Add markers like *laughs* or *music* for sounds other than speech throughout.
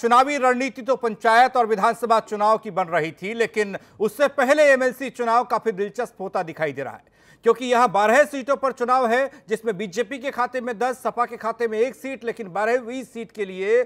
चुनावी रणनीति तो पंचायत और विधानसभा चुनाव की बन रही थी लेकिन उससे पहले एमएलसी चुनाव काफी दिलचस्प होता दिखाई दे रहा है क्योंकि यहां बारह सीटों पर चुनाव है जिसमें बीजेपी के खाते में दस सपा के खाते में एक सीट लेकिन बारहवीं सीट के लिए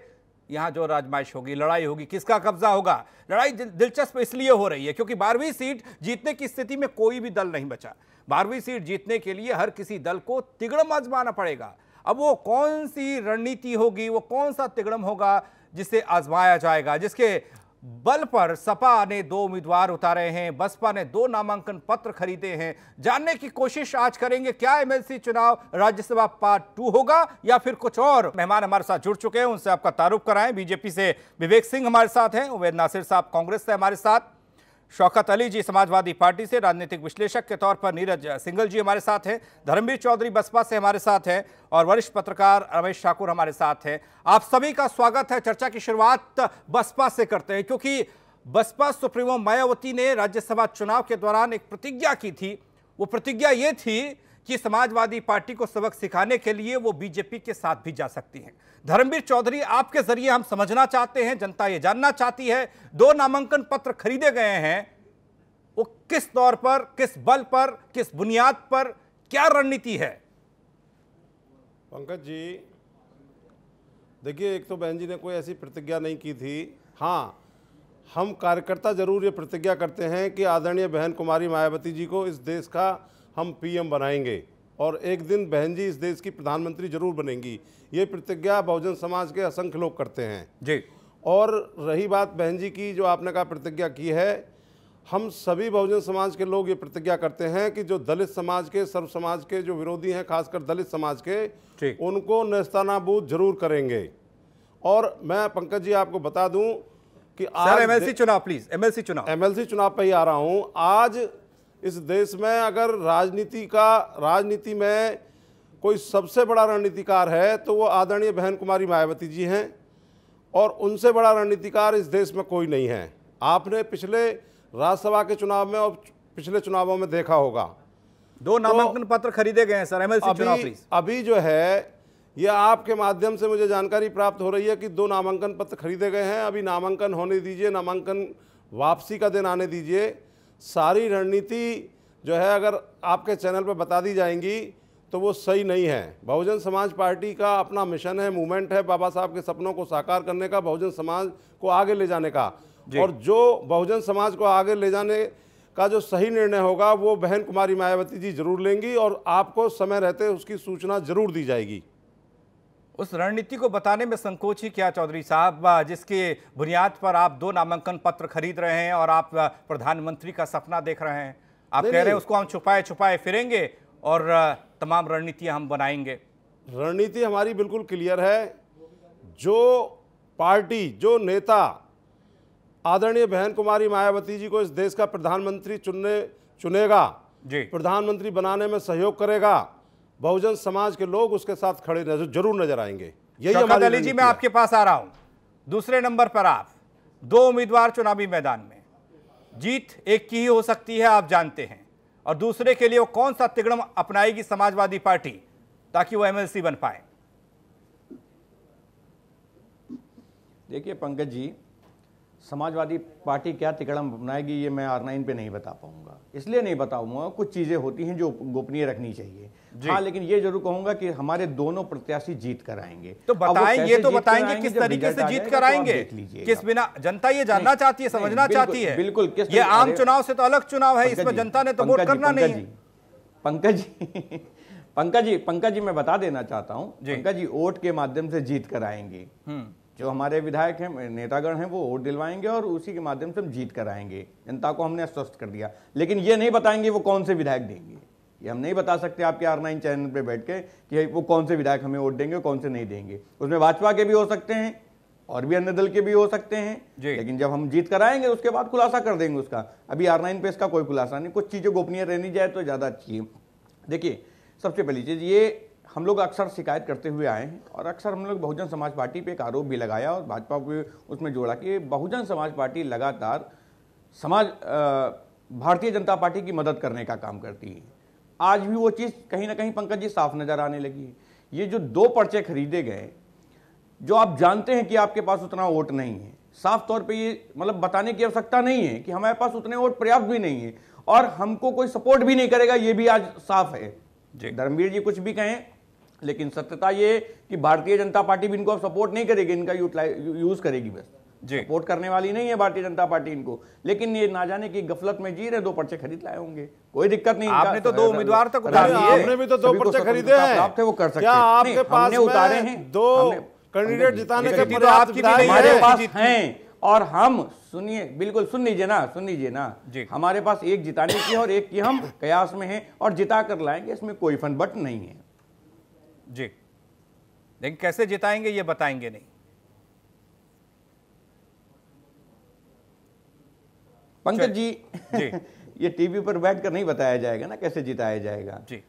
यहां जो राजमाइश होगी लड़ाई होगी किसका कब्जा होगा लड़ाई दिलचस्प इसलिए हो रही है क्योंकि बारहवीं सीट जीतने की स्थिति में कोई भी दल नहीं बचा बारहवीं सीट जीतने के लिए हर किसी दल को तिगड़म आजमाना पड़ेगा अब वो कौन सी रणनीति होगी वो कौन सा तिगड़म होगा जिसे आजमाया जाएगा जिसके बल पर सपा ने दो उम्मीदवार उतारे हैं बसपा ने दो नामांकन पत्र खरीदे हैं जानने की कोशिश आज करेंगे क्या एमएलसी चुनाव राज्यसभा पार्ट टू होगा या फिर कुछ और मेहमान हमारे साथ जुड़ चुके हैं उनसे आपका तारुफ कराएं बीजेपी से विवेक सिंह हमारे साथ हैं उमेद नासिर साहब कांग्रेस से हमारे साथ शौकत अली जी समाजवादी पार्टी से राजनीतिक विश्लेषक के तौर पर नीरज सिंगल जी हमारे साथ हैं धर्मवीर चौधरी बसपा से हमारे साथ हैं और वरिष्ठ पत्रकार रमेश ठाकुर हमारे साथ हैं आप सभी का स्वागत है चर्चा की शुरुआत बसपा से करते हैं क्योंकि बसपा सुप्रीमो मायावती ने राज्यसभा चुनाव के दौरान एक प्रतिज्ञा की थी वो प्रतिज्ञा ये थी कि समाजवादी पार्टी को सबक सिखाने के लिए वो बीजेपी के साथ भी जा सकती हैं धर्मवीर चौधरी आपके जरिए हम समझना चाहते हैं जनता ये जानना चाहती है दो नामांकन पत्र खरीदे गए हैं वो किस तौर पर किस बल पर किस बुनियाद पर क्या रणनीति है पंकज जी देखिए एक तो बहन जी ने कोई ऐसी प्रतिज्ञा नहीं की थी हाँ हम कार्यकर्ता जरूर ये प्रतिज्ञा करते हैं कि आदरणीय बहन कुमारी मायावती जी को इस देश का हम पीएम बनाएंगे और एक दिन बहन जी इस देश की प्रधानमंत्री जरूर बनेंगी ये प्रतिज्ञा बहुजन समाज के असंख्य लोग करते हैं जी और रही बात बहन जी की जो आपने कहा प्रतिज्ञा की है हम सभी बहुजन समाज के लोग ये प्रतिज्ञा करते हैं कि जो दलित समाज के सर्व समाज के जो विरोधी हैं खासकर दलित समाज के उनको नस्तानाबूद जरूर करेंगे और मैं पंकज जी आपको बता दूं कि आज एमएलसी चुनाव प्लीज एमएलसी चुनाव एमएलसी चुनाव पर ही आ रहा हूं आज इस देश में अगर राजनीति का राजनीति में कोई सबसे बड़ा रणनीतिकार है तो वो आदरणीय बहन कुमारी मायावती जी हैं और उनसे बड़ा रणनीतिकार इस देश में कोई नहीं है आपने पिछले राज्यसभा के चुनाव में और पिछले चुनावों में देखा होगा दो तो नामांकन तो पत्र खरीदे गए हैं सर एम अभी, अभी जो है यह आपके माध्यम से मुझे जानकारी प्राप्त हो रही है कि दो नामांकन पत्र खरीदे गए हैं अभी नामांकन होने दीजिए नामांकन वापसी का दिन आने दीजिए सारी रणनीति जो है अगर आपके चैनल पर बता दी जाएंगी तो वो सही नहीं है बहुजन समाज पार्टी का अपना मिशन है मूवमेंट है बाबा साहब के सपनों को साकार करने का बहुजन समाज को आगे ले जाने का और जो बहुजन समाज को आगे ले जाने का जो सही निर्णय होगा वो बहन कुमारी मायावती जी जरूर लेंगी और आपको समय रहते उसकी सूचना जरूर दी जाएगी उस रणनीति को बताने में संकोच ही क्या चौधरी साहब जिसके बुनियाद पर आप दो नामांकन पत्र खरीद रहे हैं और आप प्रधानमंत्री का सपना देख रहे हैं आप कह रहे हैं उसको हम छुपाए छुपाए फिरेंगे और तमाम रणनीतियां हम बनाएंगे रणनीति हमारी बिल्कुल क्लियर है जो पार्टी जो नेता आदरणीय बहन कुमारी मायावती जी को इस देश का प्रधानमंत्री चुनने चुनेगा जी प्रधानमंत्री बनाने में सहयोग करेगा बहुजन समाज के लोग उसके साथ खड़े नजर जरूर नजर आएंगे यही अली जी मैं आपके पास आ रहा हूं दूसरे नंबर पर आप दो उम्मीदवार चुनावी मैदान में जीत एक की ही हो सकती है आप जानते हैं और दूसरे के लिए वो कौन सा तिगड़म अपनाएगी समाजवादी पार्टी ताकि वो एमएलसी बन पाए देखिए पंकज जी समाजवादी पार्टी क्या तिकड़म बनाएगी ये मैं आर नाइन पे नहीं बता पाऊंगा इसलिए नहीं बताऊंगा कुछ चीज़ें होती हैं जो गोपनीय रखनी चाहिए हाँ लेकिन ये जरूर कहूंगा कि हमारे दोनों प्रत्याशी जीत कर आएंगे तो बताएं ये तो बताएंगे किस तरीके से जीत कर आएंगे तो किस बिना जनता ये जानना चाहती है समझना चाहती है बिल्कुल किस ये आम चुनाव से तो अलग चुनाव है इसमें जनता ने तो वोट करना नहीं पंकज जी *laughs* पंकज जी पंकज जी मैं बता देना चाहता हूँ पंकज जी वोट के माध्यम से जीत कर आएंगे हम्म। जो हमारे विधायक हैं नेतागण हैं वो वोट दिलवाएंगे और उसी के माध्यम से हम जीत कर आएंगे जनता को हमने आश्वस्त कर दिया लेकिन ये नहीं बताएंगे वो कौन से विधायक देंगे ये हम नहीं बता सकते आपके आर नाइन चैनल पर बैठ के कि वो कौन से विधायक हमें वोट देंगे कौन से नहीं देंगे उसमें भाजपा के भी हो सकते हैं और भी अन्य दल के भी हो सकते हैं लेकिन जब हम जीत कर आएंगे उसके बाद खुलासा कर देंगे उसका अभी आर नाइन पे इसका कोई खुलासा नहीं कुछ चीज़ें गोपनीय रहनी जाए तो ज़्यादा अच्छी है देखिए सबसे पहली चीज़ ये हम लोग अक्सर शिकायत करते हुए आए हैं और अक्सर हम लोग बहुजन समाज पार्टी पे एक आरोप भी लगाया और भाजपा को उसमें जोड़ा कि बहुजन समाज पार्टी लगातार समाज भारतीय जनता पार्टी की मदद करने का काम करती है आज भी वो चीज़ कहीं ना कहीं पंकज जी साफ नज़र आने लगी है ये जो दो पर्चे खरीदे गए जो आप जानते हैं कि आपके पास उतना वोट नहीं है साफ तौर पे ये मतलब बताने की आवश्यकता नहीं है कि हमारे पास उतने वोट पर्याप्त भी नहीं है और हमको कोई सपोर्ट भी नहीं करेगा ये भी आज साफ है जी धर्मवीर जी कुछ भी कहें लेकिन सत्यता ये कि भारतीय जनता पार्टी भी इनको अब सपोर्ट नहीं करेगी इनका यूज करेगी बस जी सपोर्ट करने वाली नहीं है भारतीय जनता पार्टी इनको लेकिन ये ना जाने की गफलत में जी रहे दो पर्चे खरीद लाए होंगे कोई दिक्कत नहीं आपने तो दो उम्मीदवार तक तो आपने भी तो दो पर्चे खरीदे हैं वो कर सकते हैं आपके पास उतारे हैं दो कैंडिडेट जिताने के तो आपकी हमारे पास हैं और हम सुनिए बिल्कुल सुन लीजिए ना सुन लीजिए ना हमारे पास एक जिताने की और एक की हम कयास में हैं और जिता कर लाएंगे इसमें कोई फन बट नहीं है जी लेकिन कैसे जिताएंगे ये बताएंगे नहीं पंकज जी जी *laughs* ये टीवी पर बैठकर नहीं बताया जाएगा ना कैसे जिताया जाएगा जी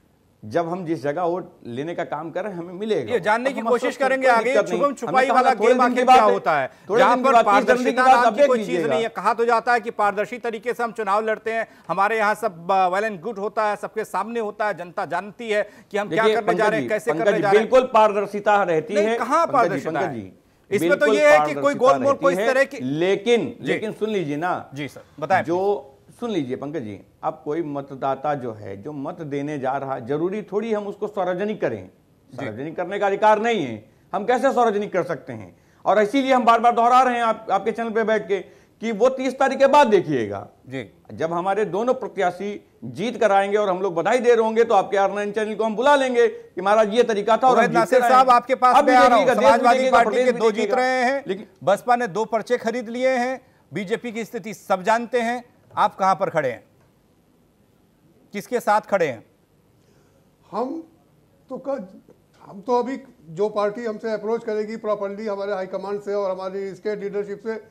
जब हम जिस जगह वोट लेने का काम कर रहे हैं हमें मिलेगा ये जानने की कोशिश करेंगे आगे छुपम छुपाई वाला गेम आखिर क्या होता है जहां पर पारदर्शिता नाम की कोई चीज नहीं है कहा तो जाता है कि पारदर्शी तरीके से हम चुनाव लड़ते हैं हमारे यहाँ सब वेल एंड गुड होता है सबके सामने होता है जनता जानती है कि हम क्या करने जा रहे हैं कैसे करने जा रहे हैं बिल्कुल पारदर्शिता रहती है कहाँ पारदर्शिता इसमें तो ये है कि कोई गोलमोल कोई इस तरह की लेकिन लेकिन सुन लीजिए ना जी सर बताए जो सुन लीजिए पंकज जी अब कोई मतदाता जो है जो मत देने जा रहा जरूरी थोड़ी हम उसको सार्वजनिक करें सार्वजनिक करने का अधिकार नहीं है हम कैसे सार्वजनिक कर सकते हैं और इसीलिए हम बार बार दोहरा रहे हैं आप, आपके चैनल पर बैठ के कि वो तीस तारीख के बाद देखिएगा जी जब हमारे दोनों प्रत्याशी जीत कर आएंगे और हम लोग बधाई दे रहे होंगे तो आपके आर चैनल को हम बुला लेंगे कि महाराज ये तरीका था और नासिर साहब आपके पास अब समाजवादी पार्टी के दो जीत रहे हैं लेकिन बसपा ने दो पर्चे खरीद लिए हैं बीजेपी की स्थिति सब जानते हैं आप कहां पर खड़े हैं किसके साथ खड़े हैं हम तो कर, हम तो अभी जो पार्टी हमसे अप्रोच करेगी प्रॉपरली हमारे हाईकमांड से और हमारी स्टेट लीडरशिप से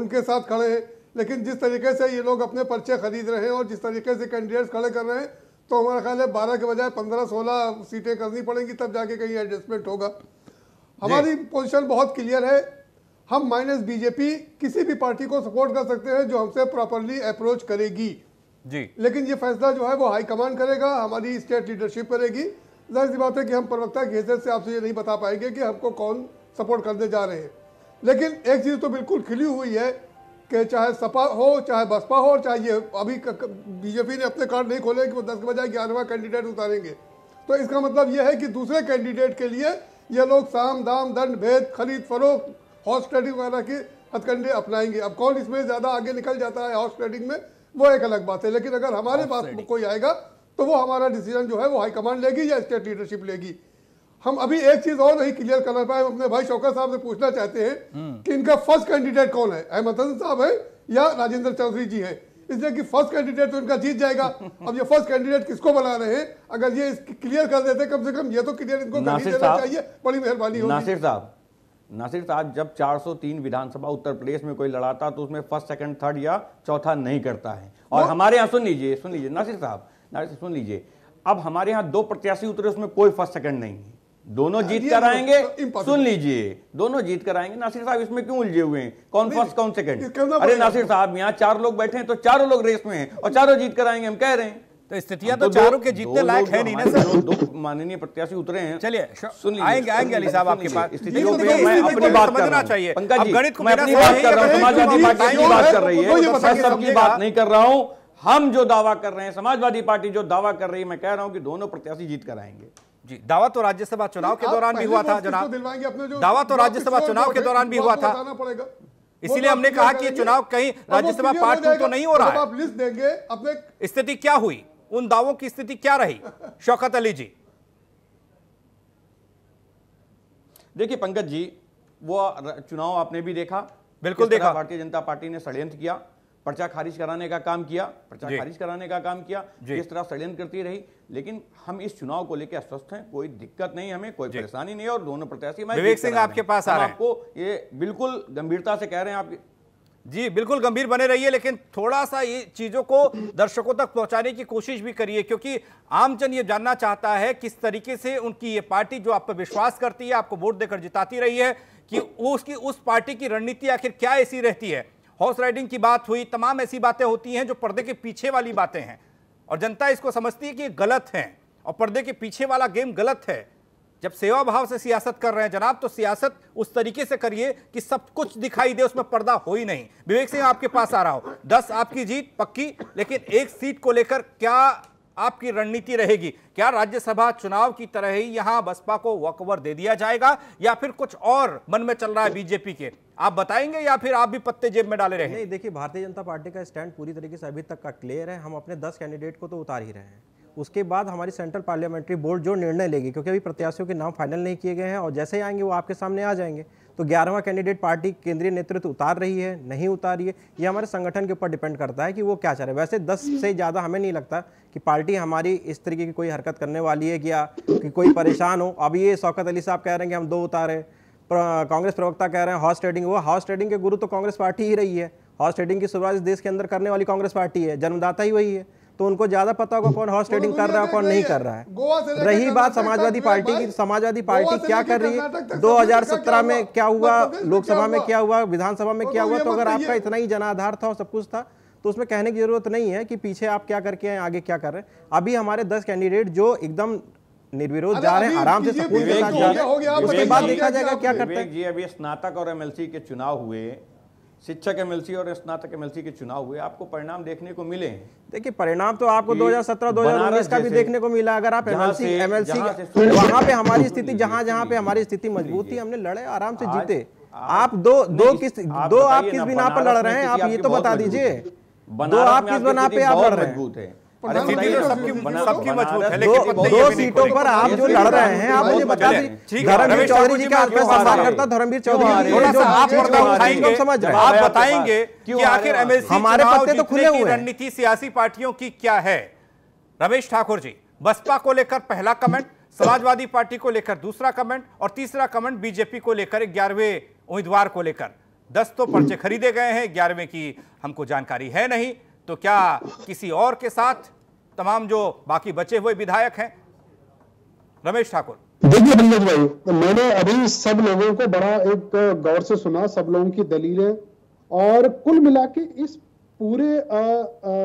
उनके साथ खड़े हैं लेकिन जिस तरीके से ये लोग अपने पर्चे खरीद रहे हैं और जिस तरीके से कैंडिडेट्स खड़े कर रहे हैं तो हमारा ख्याल है बारह के बजाय पंद्रह सोलह सीटें करनी पड़ेंगी तब जाके कहीं एडजस्टमेंट होगा हमारी पोजीशन बहुत क्लियर है हम माइनस बीजेपी किसी भी पार्टी को सपोर्ट कर सकते हैं जो हमसे प्रॉपरली अप्रोच करेगी जी लेकिन ये फैसला जो है वो हाईकमान करेगा हमारी स्टेट लीडरशिप करेगी जाहिर सी बात है कि हम प्रवक्ता की हैसियत से आपसे ये नहीं बता पाएंगे कि हमको कौन सपोर्ट करने जा रहे हैं लेकिन एक चीज़ तो बिल्कुल खिली हुई है कि चाहे सपा हो चाहे बसपा हो चाहे ये अभी बीजेपी ने अपने कार्ड नहीं खोले कि वो दस के बजाय ग्यारहवा कैंडिडेट उतारेंगे तो इसका मतलब यह है कि दूसरे कैंडिडेट के लिए ये लोग साम दाम दंड भेद खरीद फरोख हॉर्स ट्रेडिंग वगैरह की हथकंडे अपनाएंगे अब कौन इसमें ज़्यादा आगे निकल जाता है हॉर्स ट्रेडिंग में वो एक अलग बात है लेकिन अगर हमारे पास कोई आएगा तो वो हमारा डिसीजन जो है वो हाईकमांड लेगी या स्टेट लीडरशिप लेगी हम अभी एक चीज़ और नहीं क्लियर करना पाए अपने भाई शौकत साहब से पूछना चाहते हैं हम्म। कि इनका फर्स्ट कैंडिडेट कौन है अहमद हसन साहब है या राजेंद्र चौधरी जी है इसलिए कि फर्स्ट कैंडिडेट तो इनका जीत जाएगा *laughs* अब ये फर्स्ट कैंडिडेट किसको बना रहे हैं अगर ये क्लियर कर देते कम से कम ये तो क्लियर इनको चाहिए बड़ी मेहरबानी नासिर साहब नासिर साहब जब 403 विधानसभा उत्तर प्रदेश में कोई लड़ाता तो उसमें फर्स्ट सेकंड थर्ड या चौथा नहीं करता है और हमारे यहाँ सुन लीजिए सुन लीजिए नासिर साहब नासिर सुन लीजिए अब हमारे यहाँ दो प्रत्याशी उतरे उसमें कोई फर्स्ट सेकंड नहीं है दोनों जीत कर तो आएंगे सुन लीजिए दोनों जीत कर आएंगे नासिर साहब इसमें क्यों उलझे हुए हैं कौन फर्स्ट कौन सेकंड अरे नासिर साहब यहाँ चार लोग बैठे हैं तो चारों लोग रेस में हैं और चारों जीत कर आएंगे हम कह रहे हैं तो स्थितियां तो, तो चारों के जीतने लायक है नहीं ना सर दो माननीय प्रत्याशी उतरे हैं चलिए सुन आएंगे आएंगे अली साहब आपके पास स्थिति को मैं बात करना चाहिए पंकज जी गणित को मैं अपनी बात कर रहा हूं समाजवादी पार्टी की बात कर रही है मैं सबकी बात नहीं कर रहा हूं हम जो दावा कर रहे हैं समाजवादी पार्टी जो दावा कर रही है मैं कह रहा हूं कि दोनों प्रत्याशी जीत कर आएंगे जी दावा तो राज्यसभा चुनाव के तो तो दौरान भी हुआ था जनाब दावा तो राज्यसभा चुनाव के दौरान भी हुआ था इसीलिए हमने कहा कि चुनाव कहीं राज्यसभा पार्ट तो नहीं हो रहा है आप लिस्ट देंगे अपने स्थिति क्या हुई उन दावों की स्थिति क्या रही शौकत अली जी देखिए पंकज जी वो चुनाव आपने भी देखा बिल्कुल देखा भारतीय जनता पार्टी ने षड्यंत्र किया पर्चा खारिज कराने का काम किया पर्चा खारिज कराने का काम किया इस तरह षड्यंत्र करती रही लेकिन हम इस चुनाव को लेकर अस्वस्थ हैं कोई दिक्कत नहीं हमें कोई परेशानी नहीं और दोनों प्रत्याशी विवेक सिंह आपके पास आ रहे हैं आपको ये बिल्कुल गंभीरता से कह रहे हैं आप जी बिल्कुल गंभीर बने रहिए लेकिन थोड़ा सा ये चीज़ों को दर्शकों तक पहुंचाने की कोशिश भी करिए क्योंकि आमजन ये जानना चाहता है किस तरीके से उनकी ये पार्टी जो आप पर विश्वास करती है आपको वोट देकर जिताती रही है कि उसकी उस पार्टी की रणनीति आखिर क्या ऐसी रहती है हॉर्स राइडिंग की बात हुई तमाम ऐसी बातें होती हैं जो पर्दे के पीछे वाली बातें हैं और जनता इसको समझती है कि गलत है और पर्दे के पीछे वाला गेम गलत है जब सेवा भाव से सियासत कर रहे हैं जनाब तो सियासत उस तरीके से करिए कि सब कुछ दिखाई दे उसमें पर्दा हो ही नहीं विवेक सिंह आपके पास आ रहा हूं दस आपकी जीत पक्की लेकिन एक सीट को लेकर क्या आपकी रणनीति रहेगी क्या राज्यसभा चुनाव की तरह ही यहां बसपा को वॉकओवर दे दिया जाएगा या फिर कुछ और मन में चल रहा है बीजेपी के आप बताएंगे या फिर आप भी पत्ते जेब में डाले रहे नहीं देखिए भारतीय जनता पार्टी का स्टैंड पूरी तरीके से अभी तक का क्लियर है हम अपने दस कैंडिडेट को तो उतार ही रहे हैं उसके बाद हमारी सेंट्रल पार्लियामेंट्री बोर्ड जो निर्णय लेगी क्योंकि अभी प्रत्याशियों के नाम फाइनल नहीं किए गए हैं और जैसे ही आएंगे वो आपके सामने आ जाएंगे तो ग्यारहवा कैंडिडेट पार्टी केंद्रीय नेतृत्व उतार रही है नहीं उतार रही है ये हमारे संगठन के ऊपर डिपेंड करता है कि वो क्या चाह रहे हैं वैसे दस से ज़्यादा हमें नहीं लगता कि पार्टी हमारी इस तरीके की कोई हरकत करने वाली है क्या कि कोई परेशान हो अब ये शौकत अली साहब कह रहे हैं कि हम दो उतारे कांग्रेस प्रवक्ता कह रहे हैं हॉर्स ट्रेडिंग वो हॉर्स ट्रेडिंग के गुरु तो कांग्रेस पार्टी ही रही है हॉर्स ट्रेडिंग की शुरुआत देश के अंदर करने वाली कांग्रेस पार्टी है जन्मदाता ही वही है तो उनको ज्यादा पता होगा कौन हॉर्स ट्रेडिंग कर रहा है कौन नहीं कर रहा है रही बात समाजवादी पार्टी की समाजवादी पार्टी क्या कर रही है तो दो में क्या हुआ लोकसभा में क्या हुआ विधानसभा में क्या तो हुआ तो अगर आपका इतना ही जनाधार था और सब कुछ था तो उसमें कहने की जरूरत नहीं है कि पीछे आप क्या करके हैं आगे क्या कर रहे हैं अभी हमारे दस कैंडिडेट जो एकदम निर्विरोध जा रहे हैं आराम से सपोर्ट के साथ जा रहे हैं उसके बाद देखा जाएगा क्या करते हैं जी अभी स्नातक और एमएलसी के चुनाव हुए शिक्षक एम और स्नातक एम के चुनाव हुए आपको परिणाम देखने को मिले देखिए परिणाम तो आपको 2017 2019 का भी देखने को मिला अगर आप एमएलसी एमएलसी वहाँ पे हमारी स्थिति जहाँ जहाँ पे हमारी स्थिति मजबूत थी हमने लड़े आराम से जीते आप दो दो किस दो आप किस बिना पर लड़ रहे हैं आप ये तो बता दीजिए दो आप किस बिना पे आप लड़ रहे हैं दो सीटों पर आप जो लड़ रहे हैं आप मुझे बता दीजिए धर्मवीर चौधरी जी का सम्मान करता धर्मवीर चौधरी आप बताएंगे कि आखिर हमारे पत्ते तो खुले हुए रणनीति सियासी पार्टियों की क्या है रमेश ठाकुर जी बसपा को लेकर पहला कमेंट समाजवादी पार्टी को लेकर दूसरा कमेंट और तीसरा कमेंट बीजेपी को लेकर ग्यारहवें उम्मीदवार को लेकर दस तो पर्चे खरीदे गए हैं ग्यारहवें की हमको जानकारी है नहीं तो क्या किसी और के साथ तमाम जो बाकी बचे हुए विधायक हैं रमेश ठाकुर देखिए बंदर भाई तो मैंने अभी सब लोगों को बड़ा एक गौर से सुना सब लोगों की दलीलें और कुल मिला के इस पूरे आ, आ,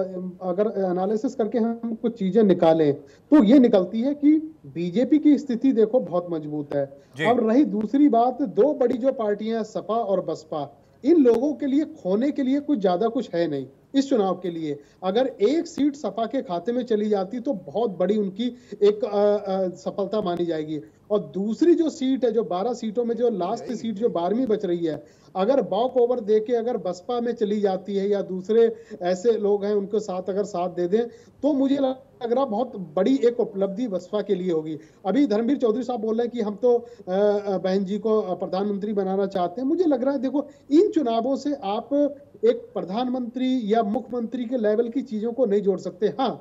अगर एनालिसिस करके हम कुछ चीजें निकालें तो ये निकलती है कि बीजेपी की स्थिति देखो बहुत मजबूत है और रही दूसरी बात दो बड़ी जो पार्टियां सपा और बसपा इन लोगों के लिए खोने के लिए कुछ ज्यादा कुछ है नहीं इस चुनाव के लिए अगर एक सीट सपा के खाते में चली जाती तो बहुत बड़ी उनकी एक आ, आ, सफलता मानी जाएगी और दूसरी जो सीट है जो 12 सीटों में जो लास्ट सीट जो बारहवीं बच रही है अगर वॉक ओवर दे के अगर बसपा में चली जाती है या दूसरे ऐसे लोग हैं उनको साथ अगर साथ दे दें तो मुझे लग रहा बहुत बड़ी एक उपलब्धि बसपा के लिए होगी अभी धर्मवीर चौधरी साहब बोल रहे हैं कि हम तो बहन जी को प्रधानमंत्री बनाना चाहते हैं मुझे लग रहा है देखो इन चुनावों से आप एक प्रधानमंत्री या मुख्यमंत्री के लेवल की चीजों को नहीं जोड़ सकते हाँ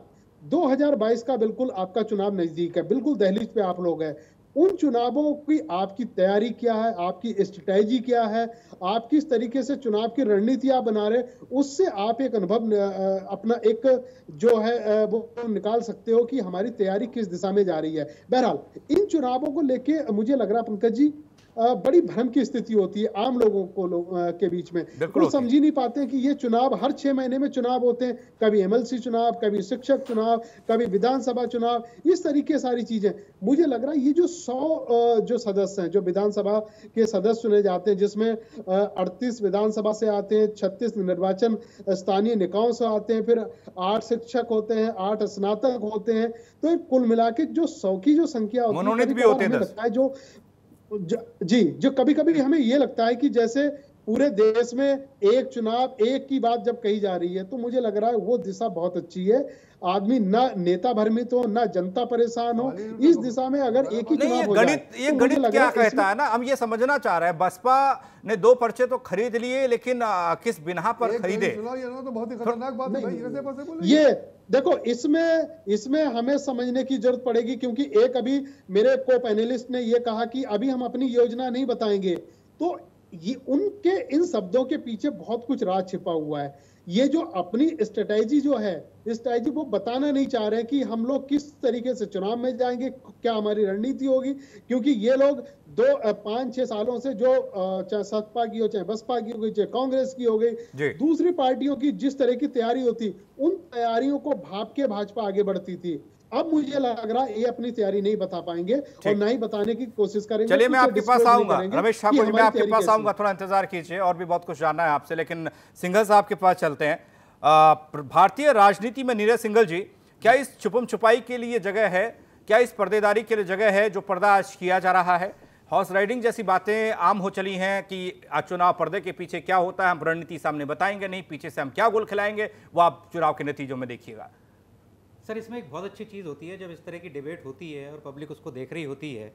2022 का बिल्कुल आपका चुनाव नजदीक है बिल्कुल दहलीज पे आप लोग हैं उन चुनावों की आपकी तैयारी क्या है आपकी स्ट्रेटेजी क्या है आप किस तरीके से चुनाव की रणनीति आप बना रहे उससे आप एक अनुभव अपना एक जो है वो निकाल सकते हो कि हमारी तैयारी किस दिशा में जा रही है बहरहाल इन चुनावों को लेके मुझे लग रहा पंकज जी बड़ी भ्रम की स्थिति होती है आम लोगों को लो, आ, के बीच में वो समझ ही नहीं पाते कि ये चुनाव हर छह महीने में चुनाव होते हैं कभी एमएलसी चुनाव कभी शिक्षक चुनाव कभी विधानसभा चुनाव इस तरीके सारी चीजें मुझे लग रहा है ये जो सौ जो सदस्य हैं जो विधानसभा के सदस्य चुने जाते हैं जिसमें अड़तीस विधानसभा से आते हैं छत्तीस निर्वाचन स्थानीय निकायों से आते हैं फिर आठ शिक्षक होते हैं आठ स्नातक होते हैं तो कुल मिला जो सौ की जो संख्या होती है जो जी जो कभी कभी हमें ये लगता है कि जैसे पूरे देश में एक चुनाव एक की बात जब कही जा रही है तो मुझे लग रहा है वो दिशा बहुत अच्छी है आदमी ना नेता भ्रमित हो ना जनता परेशान हो हाँ, इस तो दिशा में अगर एक ही चुनाव गणित ये तो गणित क्या कहता है ना हम ये समझना चाह रहे हैं बसपा ने दो पर्चे तो खरीद लिए लेकिन किस बिना पर खरीदे तो खतरनाक बात है ये देखो इसमें इसमें हमें समझने की जरूरत पड़ेगी क्योंकि एक अभी मेरे को पैनलिस्ट ने यह कहा कि अभी हम अपनी योजना नहीं बताएंगे तो ये उनके इन शब्दों के पीछे बहुत कुछ राज छिपा हुआ है ये जो अपनी स्ट्रेटेजी जो है स्ट्रैटी वो बताना नहीं चाह रहे कि हम लोग किस तरीके से चुनाव में जाएंगे क्या हमारी रणनीति होगी क्योंकि ये लोग दो पांच छह सालों से जो चाहे सतपा की हो चाहे बसपा की हो गई चाहे कांग्रेस की हो गई दूसरी पार्टियों की जिस तरह की तैयारी होती उन तैयारियों को भाप के भाजपा आगे बढ़ती थी अब मुझे लग रहा है ये अपनी तैयारी नहीं बता पाएंगे और ना ही बताने की कोशिश करेंगे चलिए मैं आपके पास आऊंगा रमेश ठाकुर मैं आपके पास आऊंगा थोड़ा इंतजार कीजिए और भी बहुत कुछ जानना है आपसे लेकिन सिंघल साहब के पास चलते हैं भारतीय राजनीति में नीरज सिंगल जी क्या इस छुपम छुपाई के लिए जगह है क्या इस पर्देदारी के लिए जगह है जो पर्दा आज किया जा रहा है हॉर्स राइडिंग जैसी बातें आम हो चली हैं कि चुनाव पर्दे के पीछे क्या होता है हम रणनीति सामने बताएंगे नहीं पीछे से हम क्या गोल खिलाएंगे वो आप चुनाव के नतीजों में देखिएगा सर इसमें एक बहुत अच्छी चीज़ होती है जब इस तरह की डिबेट होती है और पब्लिक उसको देख रही होती है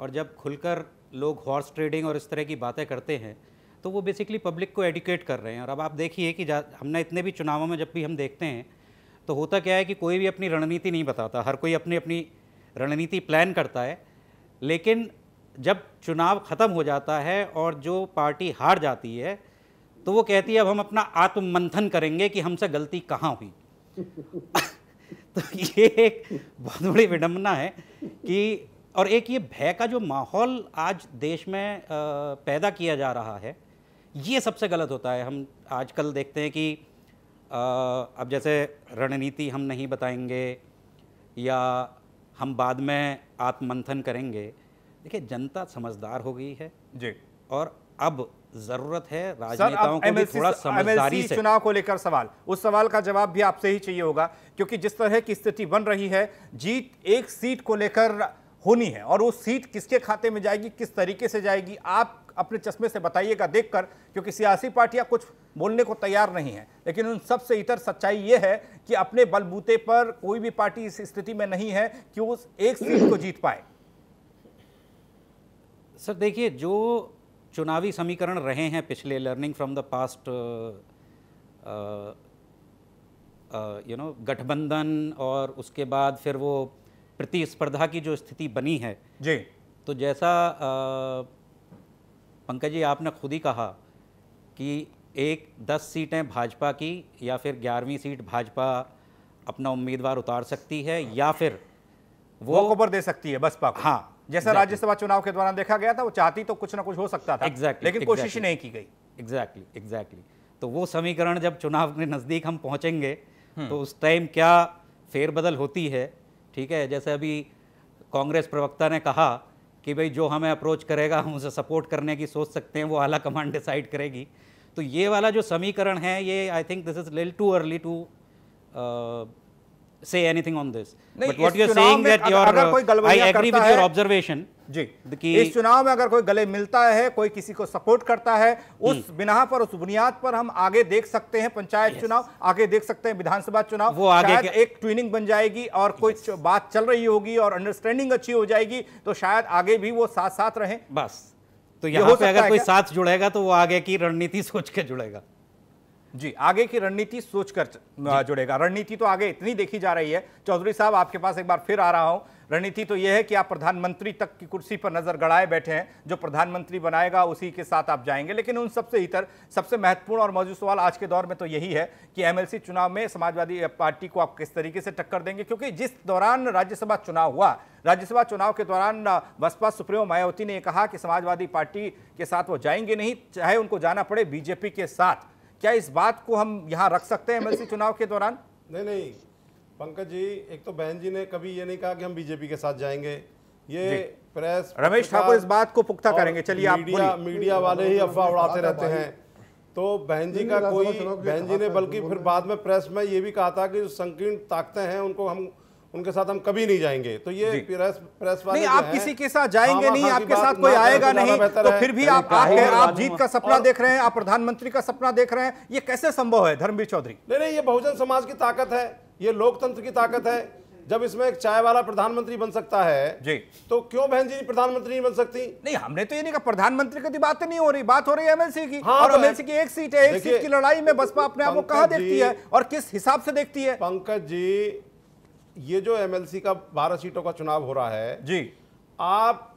और जब खुलकर लोग हॉर्स ट्रेडिंग और इस तरह की बातें करते हैं तो वो बेसिकली पब्लिक को एडुकेट कर रहे हैं और अब आप देखिए कि हमने इतने भी चुनावों में जब भी हम देखते हैं तो होता क्या है कि कोई भी अपनी रणनीति नहीं बताता हर कोई अपनी अपनी रणनीति प्लान करता है लेकिन जब चुनाव ख़त्म हो जाता है और जो पार्टी हार जाती है तो वो कहती है अब हम अपना आत्म मंथन करेंगे कि हमसे गलती कहाँ हुई *laughs* तो ये एक बहुत बड़ी विडम्बना है कि और एक ये भय का जो माहौल आज देश में पैदा किया जा रहा है ये सबसे गलत होता है हम आजकल देखते हैं कि आ, अब जैसे रणनीति हम नहीं बताएंगे या हम बाद में आत्ममंथन करेंगे देखिए जनता समझदार हो गई है जी और अब जरूरत है राजनेताओं को भी थोड़ा समझदारी से चुनाव को लेकर सवाल उस सवाल का जवाब भी आपसे ही चाहिए होगा क्योंकि जिस तरह की स्थिति बन रही है जीत एक सीट को लेकर होनी है और वो सीट किसके खाते में जाएगी किस तरीके से जाएगी आप अपने चश्मे से बताइएगा देखकर क्योंकि सियासी पार्टियां कुछ बोलने को तैयार नहीं है लेकिन उन सबसे इतर सच्चाई ये है कि अपने बलबूते पर कोई भी पार्टी इस स्थिति में नहीं है कि उस एक सीट को जीत पाए सर देखिए जो चुनावी समीकरण रहे हैं पिछले learning from the past you know गठबंधन और उसके बाद फिर वो प्रतिस्पर्धा की जो स्थिति बनी है जी तो जैसा आ, uh, पंकज जी आपने खुद ही कहा कि एक दस सीटें भाजपा की या फिर ग्यारहवीं सीट भाजपा अपना उम्मीदवार उतार सकती है या फिर वो ऊपर दे सकती है बसपा हाँ जैसा राज्यसभा चुनाव के दौरान देखा गया था वो चाहती तो कुछ ना कुछ हो सकता था exactly, लेकिन exactly, कोशिश नहीं की गई एग्जैक्टली exactly, एग्जैक्टली exactly. तो वो समीकरण जब चुनाव के नज़दीक हम पहुंचेंगे हम्म। तो उस टाइम क्या फेरबदल होती है ठीक है जैसे अभी कांग्रेस प्रवक्ता ने कहा कि भाई जो हमें अप्रोच करेगा हम उसे सपोर्ट करने की सोच सकते हैं वो आला कमांड डिसाइड करेगी तो ये वाला जो समीकरण है ये आई थिंक दिस इज लिल too early to say anything on this but but what you're ji इस चुनाव में अगर कोई गले मिलता है कोई किसी को सपोर्ट करता है उस हम्म। बिना पर उस बुनियाद पर हम आगे देख सकते हैं पंचायत चुनाव आगे देख सकते हैं विधानसभा चुनाव वो आगे एक ट्विनिंग बन जाएगी और कोई बात चल रही होगी और अंडरस्टैंडिंग अच्छी हो जाएगी तो शायद आगे भी वो साथ साथ रहे बस तो यहाँ पे अगर कोई साथ जुड़ेगा तो वो आगे की रणनीति *laughs* सोच के जुड़ेगा जी आगे की रणनीति सोचकर जुड़ेगा रणनीति तो आगे इतनी देखी जा रही है चौधरी साहब आपके पास एक बार फिर आ रहा हूं रणनीति तो यह है कि आप प्रधानमंत्री तक की कुर्सी पर नजर गड़ाए बैठे हैं जो प्रधानमंत्री बनाएगा उसी के साथ आप जाएंगे लेकिन उन सबसे इतर सबसे महत्वपूर्ण और मौजूद सवाल आज के दौर में तो यही है कि एमएलसी चुनाव में समाजवादी पार्टी को आप किस तरीके से टक्कर देंगे क्योंकि जिस दौरान राज्यसभा चुनाव हुआ राज्यसभा चुनाव के दौरान बसपा सुप्रीमो मायावती ने कहा कि समाजवादी पार्टी के साथ वो जाएंगे नहीं चाहे उनको जाना पड़े बीजेपी के साथ क्या इस बात को हम यहाँ रख सकते हैं एमएलसी चुनाव के दौरान नहीं नहीं पंकज जी एक तो बहन जी ने कभी ये नहीं कहा कि हम बीजेपी के साथ जाएंगे ये प्रेस रमेश ठाकुर इस बात को पुख्ता करेंगे चलिए आप मीडिया मीडिया वाले ही अफवाह उड़ाते रहते हैं तो बहन जी का कोई बहन जी ने बल्कि फिर बाद में प्रेस में ये भी कहा था कि जो संकीर्ण ताकतें हैं उनको हम उनके साथ हम कभी नहीं जाएंगे तो ये प्रेस प्रेस वाले नहीं आप किसी के साथ जाएंगे नहीं आपके साथ कोई आएगा तो नहीं तो फिर भी आप आप जीत का सपना देख रहे हैं आप प्रधानमंत्री का सपना देख रहे हैं ये कैसे संभव है धर्मवीर चौधरी नहीं नहीं ये बहुजन समाज की ताकत है ये लोकतंत्र की ताकत है जब इसमें एक चाय वाला प्रधानमंत्री बन सकता है जी तो क्यों बहन जी प्रधानमंत्री नहीं बन सकती नहीं हमने तो ये नहीं कहा प्रधानमंत्री की तो बात तो नहीं हो रही बात हो रही है एमएलसी की हाँ, और एमएलसी तो की एक सीट है एक सीट की लड़ाई में बसपा अपने आप को कहा देखती है और किस हिसाब से देखती है पंकज जी ये जो एमएलसी का बारह सीटों का चुनाव हो रहा है जी आप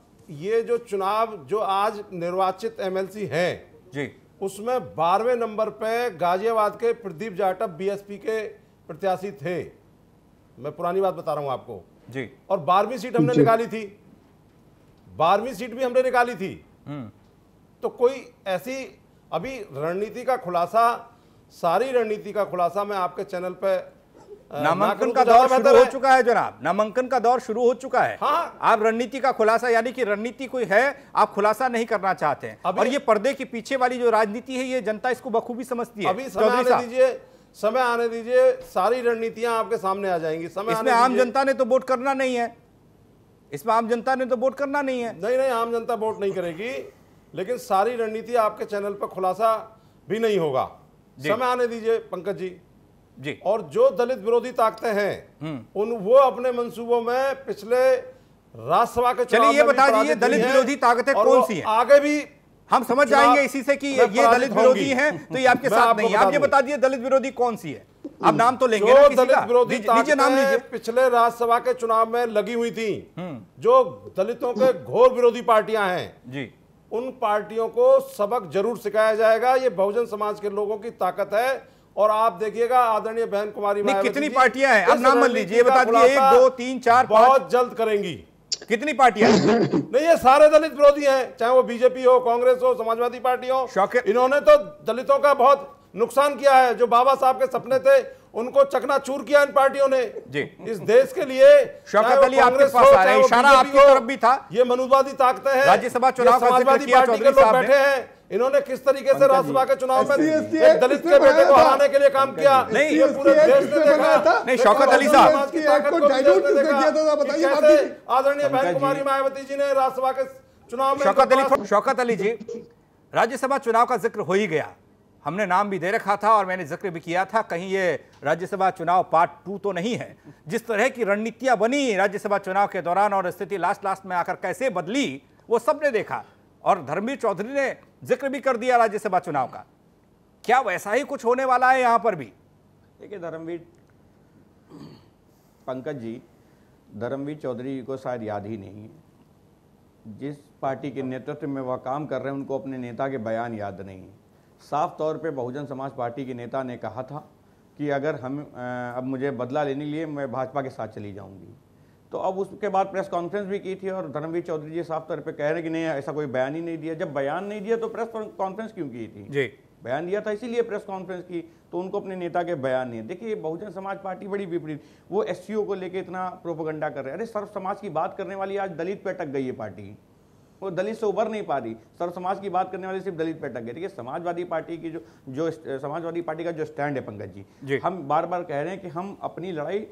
ये जो चुनाव जो आज निर्वाचित एमएलसी है जी उसमें बारहवें नंबर पे गाजियाबाद के प्रदीप जाटव बीएसपी के प्रत्याशी थे मैं पुरानी बात बता रहा हूं आपको जी और बारहवीं सीट हमने निकाली थी बारहवीं सीट भी हमने निकाली थी हम्म। तो कोई ऐसी अभी रणनीति का खुलासा सारी रणनीति का खुलासा मैं आपके चैनल पे नामांकन तो का दौर शुरू हो चुका है जनाब नामांकन का दौर शुरू हो चुका है हाँ। आप रणनीति का खुलासा यानी कि रणनीति कोई है आप खुलासा नहीं करना चाहते हैं और ये पर्दे के पीछे वाली जो राजनीति है ये जनता इसको बखूबी समझती है अभी दीजिए समय आने दीजिए सारी रणनीतियां आपके सामने आ जाएंगी समय इसमें आम जनता ने तो वोट करना नहीं है इसमें आम जनता ने तो वोट करना नहीं है नहीं नहीं आम जनता वोट नहीं करेगी लेकिन सारी रणनीति आपके चैनल पर खुलासा भी नहीं होगा समय आने दीजिए पंकज जी जी और जो दलित विरोधी ताकतें हैं हम्म। उन वो अपने मंसूबों में पिछले राज्यसभा के चलिए ये बता दीजिए दलित विरोधी ताकतें कौन सी हैं आगे भी हम समझ जाएंगे इसी से कि ये दलित विरोधी हैं तो ये आपके साथ नहीं आप ये बता दिए दलित विरोधी कौन सी है हम्म। आप नाम तो लेंगे जो दलित विरोधी नाम लीजिए पिछले राज्यसभा के चुनाव में लगी हुई थी हम्म। जो दलितों के घोर विरोधी पार्टियां हैं जी उन पार्टियों को सबक जरूर सिखाया जाएगा ये बहुजन समाज के लोगों की ताकत है और आप देखिएगा आदरणीय बहन कुमारी कितनी पार्टियां हैं आप नाम मान लीजिए बता दीजिए एक दो तीन चार बहुत जल्द करेंगी कितनी पार्टियां *laughs* नहीं ये सारे दलित विरोधी हैं चाहे वो बीजेपी हो कांग्रेस हो समाजवादी पार्टी हो इन्होंने तो दलितों का बहुत नुकसान किया है जो बाबा साहब के सपने थे उनको चकनाचूर किया इन पार्टियों ने जी इस देश के लिए शौकत अली आपके पास आ रहे इशारा आपकी तरफ भी था ये मनुवादी ताकतें हैं राज्यसभा चुनाव समाजवादी पार्टी के लोग बैठे हैं इन्होंने किस तरीके से राज्यसभा के चुनाव में एक दलित के बेटे को हराने के लिए काम किया नहीं ये पूरे देश ने देखा नहीं शौकत अली साहब तो आदरणीय बहन कुमारी मायावती जी ने राज्यसभा के चुनाव में शौकत अली शौकत अली जी राज्यसभा चुनाव का जिक्र हो ही गया हमने नाम भी दे रखा था और मैंने जिक्र भी किया था कहीं ये राज्यसभा चुनाव पार्ट टू तो नहीं है जिस तरह की रणनीतियां बनी राज्यसभा चुनाव के दौरान और स्थिति लास्ट लास्ट में आकर कैसे बदली वो सबने देखा और धर्मवीर चौधरी ने जिक्र भी कर दिया राज्यसभा चुनाव का क्या वैसा ही कुछ होने वाला है यहाँ पर भी देखिए धर्मवीर पंकज जी धर्मवीर चौधरी जी को शायद याद ही नहीं है जिस पार्टी के नेतृत्व में वह काम कर रहे हैं उनको अपने नेता के बयान याद नहीं है साफ तौर पे बहुजन समाज पार्टी के नेता ने कहा था कि अगर हम अब मुझे बदला लेने के लिए मैं भाजपा के साथ चली जाऊंगी तो अब उसके बाद प्रेस कॉन्फ्रेंस भी की थी और धर्मवीर चौधरी जी साफ तौर पे कह रहे कि नहीं ऐसा कोई बयान ही नहीं दिया जब बयान नहीं दिया तो प्रेस कॉन्फ्रेंस क्यों की थी जी बयान दिया था इसीलिए प्रेस कॉन्फ्रेंस की तो उनको अपने नेता के बयान नहीं देखिए बहुजन समाज पार्टी बड़ी विपरीत वो एस को लेकर इतना प्रोपोगंडा कर रहे हैं अरे सर्व समाज की बात करने वाली आज दलित पे अटक गई है पार्टी वो दलित से उभर नहीं पा रही सर्व समाज की बात करने वाले सिर्फ दलित पे अटक गए देखिए समाजवादी पार्टी की जो जो समाजवादी पार्टी का जो स्टैंड है पंकज जी, जी हम बार बार कह रहे हैं कि हम अपनी लड़ाई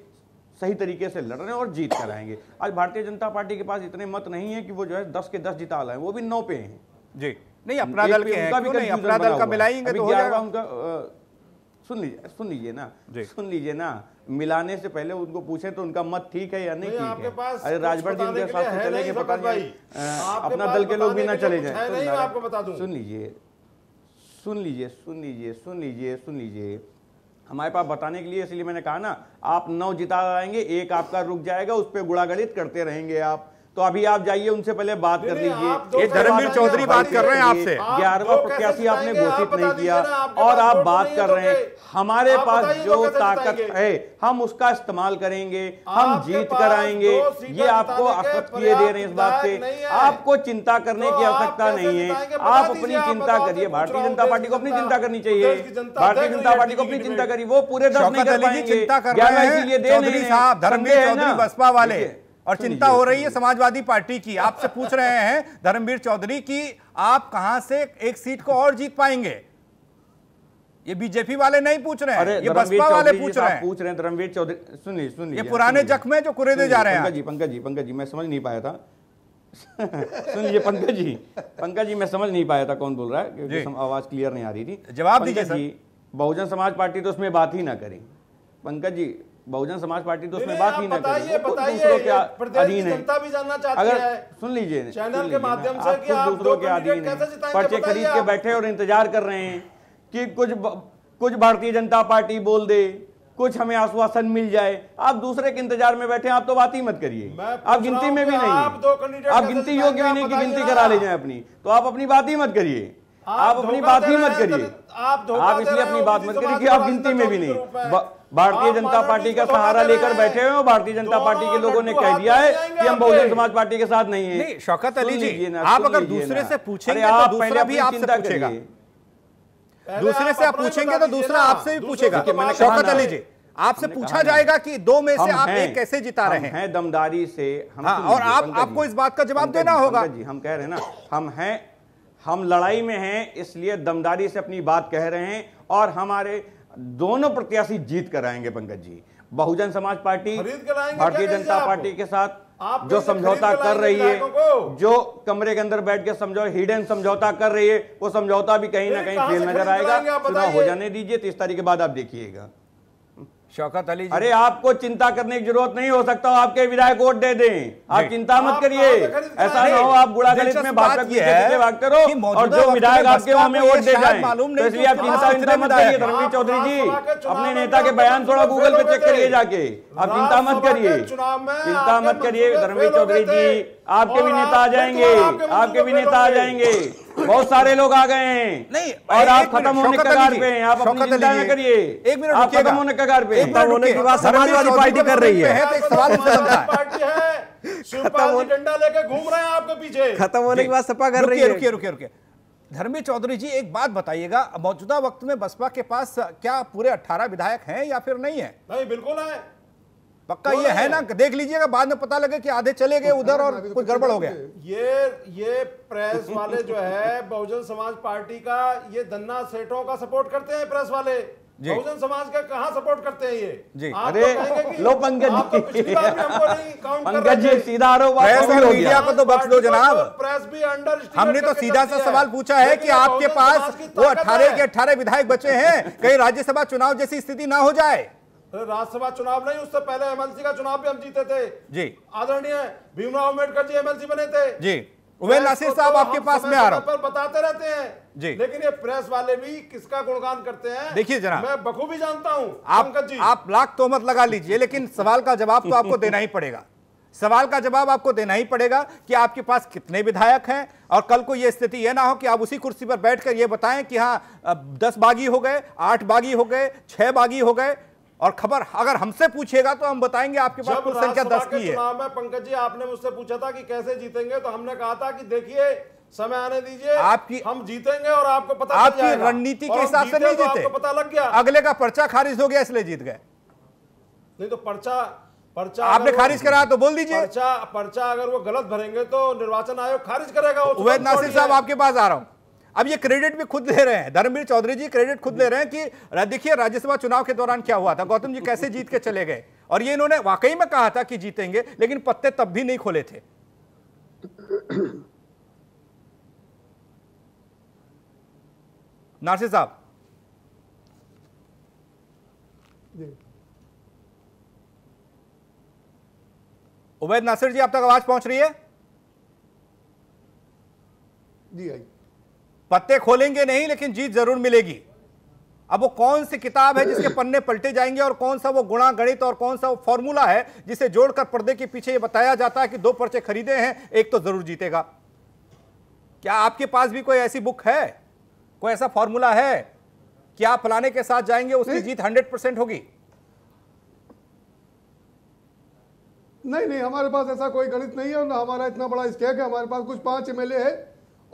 सही तरीके से लड़ रहे हैं और जीत कर आएंगे आज भारतीय जनता पार्टी के पास इतने मत नहीं है कि वो जो है दस के दस जिता लाए वो भी नौ पे हैं जी नहीं अपना दल के उनका भी नहीं अपना दल का मिलाएंगे तो हो जाएगा उनका सुन लीजिए सुन लीजिए ना सुन लीजिए ना मिलाने से पहले उनको पूछे तो उनका मत ठीक है या नहीं ठीक है राजभर जी उनके साथ तो चलेंगे पता नहीं अपना दल के लोग भी ना चले जाए सुन लीजिए सुन लीजिए सुन लीजिए सुन लीजिए सुन लीजिए हमारे पास बताने के लिए इसलिए मैंने कहा ना आप नौ जिता आएंगे एक आपका रुक जाएगा उस पर गुड़ागणित करते रहेंगे आप तो अभी आप जाइए उनसे पहले बात कर लीजिए ये धर्मवीर चौधरी बात कर रहे हैं आपसे ग्यारहवा प्रत्याशी आपने घोषित नहीं किया और आप बात कर तो रहे हैं हमारे पास तो जो ताकत है हम उसका इस्तेमाल करेंगे हम जीत कर आएंगे ये आपको किए दे रहे हैं इस बात से आपको चिंता करने तो की आवश्यकता नहीं है आप अपनी चिंता करिए भारतीय जनता पार्टी को अपनी चिंता करनी चाहिए भारतीय जनता पार्टी को अपनी चिंता करिए वो पूरे दस नहीं कर पाएंगे चिंता कर रहे हैं साहब धर्मवीर चौधरी बसपा वाले और चिंता हो रही है समाजवादी पार्टी की आपसे पूछ रहे हैं धर्मवीर चौधरी कि आप कहां से एक सीट को और जीत पाएंगे ये बीजेपी वाले नहीं पूछ रहे हैं ये बसपा वाले पूछ रहे हैं पूछ रहे हैं धर्मवीर चौधरी सुनिए सुनिए ये पुराने जख्म है जो कुरेदे जा रहे हैं पंकज जी पंकज जी पंकज जी मैं समझ नहीं पाया था सुनिए पंकज जी पंकज जी मैं समझ नहीं पाया था कौन बोल रहा है क्योंकि आवाज क्लियर नहीं आ रही थी जवाब दीजिए जी बहुजन समाज पार्टी तो उसमें बात ही ना करें पंकज जी बहुजन समाज पार्टी तो उसमें बात ही ना करे दूसरों के अधीन है अगर सुन लीजिए चैनल के माध्यम से आप दूसरों के अधीन है पर्चे खरीद के बैठे और इंतजार कर रहे हैं कि कुछ कुछ भारतीय जनता पार्टी बोल दे कुछ हमें आश्वासन मिल जाए आप दूसरे के इंतजार में बैठे आप तो बात ही मत करिए आप गिनती में भी नहीं आप गिनती योग्य भी नहीं की गिनती करा ले जाए अपनी तो आप अपनी बात ही मत करिए आप अपनी बात ही तो मत करिए आप इसलिए अपनी बात मत करिए कि आप गिनती में भी नहीं भारतीय जनता पार्टी का सहारा लेकर बैठे हुए और भारतीय जनता पार्टी के लोगों ने कह तो दिया है कि हम बहुजन समाज पार्टी के साथ नहीं है शौकत अली जी आप अगर दूसरे से पूछेंगे तो आप पहले भी आपसे करेंगे दूसरे से आप पूछेंगे तो दूसरा आपसे भी पूछेगा शौकत अली जी आपसे पूछा जाएगा कि दो में से आप एक कैसे जिता रहे हैं दमदारी से हम हाँ, तो और आप आपको इस बात का जवाब देना होगा जी हम कह रहे हैं ना हम हैं हम लड़ाई में हैं इसलिए दमदारी से अपनी बात कह रहे हैं और हमारे दोनों प्रत्याशी जीत कर आएंगे पंकज जी बहुजन समाज पार्टी भारतीय जनता पार्टी के साथ जो समझौता कर रही है जो कमरे के अंदर बैठ के समझौता हिडन समझौता कर रही है वो समझौता भी कहीं ना कहीं फेल नजर आएगा चुनाव हो जाने दीजिए तीस तारीख के बाद आप देखिएगा शौकत अली अरे आपको चिंता करने की जरूरत नहीं हो सकता आपके विधायक वोट दे दें आप चिंता मत करिए ऐसा ना हो आप गुड़ा गणित में भागते करो और जो विधायक आपके हमें वोट दे जाए इसलिए आप चिंता चिंता मत करिए धर्मवीर चौधरी जी अपने नेता के बयान थोड़ा गूगल पे चेक करिए जाके आप चिंता मत करिए चिंता मत करिए धर्मवीर चौधरी जी आपके भी नेता आ जाएंगे आपके भी नेता आ जाएंगे बहुत सारे लोग आ गए हैं नहीं और आप खत्म होने कगार पे हैं आप अपनी चिंता न करिए एक मिनट आप खत्म होने कगार पे खत्म होने की बात समाजवादी पार्टी कर रही है तो खत्म होने डंडा लेके घूम रहे हैं आपके पीछे खत्म होने की बात सपा कर रही है रुकिए रुकिए रुकिए धर्मी चौधरी जी एक बात बताइएगा मौजूदा वक्त में बसपा के पास क्या पूरे 18 विधायक हैं या फिर नहीं है नहीं बिल्कुल है पक्का ये है ना देख लीजिएगा बाद में पता लगे कि आधे चले गए उधर और कुछ तो गड़बड़ हो गया ये ये प्रेस वाले जो है बहुजन समाज पार्टी का ये धन्ना सेठों का सपोर्ट करते हैं प्रेस वाले बहुजन समाज का कहा सपोर्ट करते हैं ये जी अरे तो लो पंकज तो जी पंकज जी सीधा आरोप मीडिया को तो बख्श दो जनाब प्रेस भी अंडर हमने तो सीधा सा सवाल पूछा है कि आपके पास वो अठारह के अठारह विधायक बचे हैं कहीं राज्यसभा चुनाव जैसी स्थिति ना हो जाए राज्यसभा चुनाव नहीं उससे पहले एमएलसी का चुनाव भी हम जीते थे जी आदरणीय भीमराव अम्बेडकर जी एमएलसी बने थे जी उमेश साहब तो आपके पास मैं आ रहा हूँ बताते रहते हैं जी लेकिन ये प्रेस वाले भी किसका गुणगान करते हैं देखिए जरा मैं बखूबी जानता हूँ आप आप लाख तो मत लगा लीजिए लेकिन सवाल का जवाब तो आपको देना ही पड़ेगा सवाल का जवाब आपको देना ही पड़ेगा कि आपके पास कितने विधायक हैं और कल को यह स्थिति यह ना हो कि आप उसी कुर्सी पर बैठकर ये बताएं कि हाँ दस बागी हो गए आठ बागी हो गए छह बागी हो गए और खबर अगर हमसे पूछेगा तो हम बताएंगे आपके पास कुल संख्या दस की है पंकज जी आपने मुझसे पूछा था कि कैसे जीतेंगे तो हमने कहा था कि देखिए समय आने दीजिए आपकी हम जीतेंगे और आपको पता आपकी रणनीति के हिसाब से नहीं तो जीते पता लग गया अगले का पर्चा खारिज हो गया इसलिए जीत गए नहीं तो पर्चा पर्चा आपने खारिज कराया तो बोल दीजिए पर्चा पर्चा अगर वो गलत भरेंगे तो निर्वाचन आयोग खारिज करेगा उवैद नासिर साहब आपके पास आ रहा हूँ अब ये क्रेडिट भी खुद ले रहे हैं धर्मवीर चौधरी जी क्रेडिट खुद ले रहे हैं कि देखिए राज्यसभा चुनाव के दौरान क्या हुआ था गौतम जी कैसे जीत के चले गए और ये इन्होंने वाकई में कहा था कि जीतेंगे लेकिन पत्ते तब भी नहीं खोले थे नारसी साहब उबैद नासिर जी आप तक आवाज पहुंच रही है जी आई पत्ते खोलेंगे नहीं लेकिन जीत जरूर मिलेगी अब वो कौन सी किताब है जिसके पन्ने पलटे जाएंगे और कौन सा वो गुणा गणित और कौन सा वो फॉर्मूला है जिसे जोड़कर पर्दे के पीछे ये बताया जाता है कि दो पर्चे खरीदे हैं एक तो जरूर जीतेगा क्या आपके पास भी कोई ऐसी बुक है कोई ऐसा फॉर्मूला है कि आप फलाने के साथ जाएंगे उसकी जीत हंड्रेड परसेंट होगी नहीं नहीं हमारे पास ऐसा कोई गणित नहीं है और ना हमारा इतना बड़ा स्टेक है हमारे पास कुछ पांच एमएलए है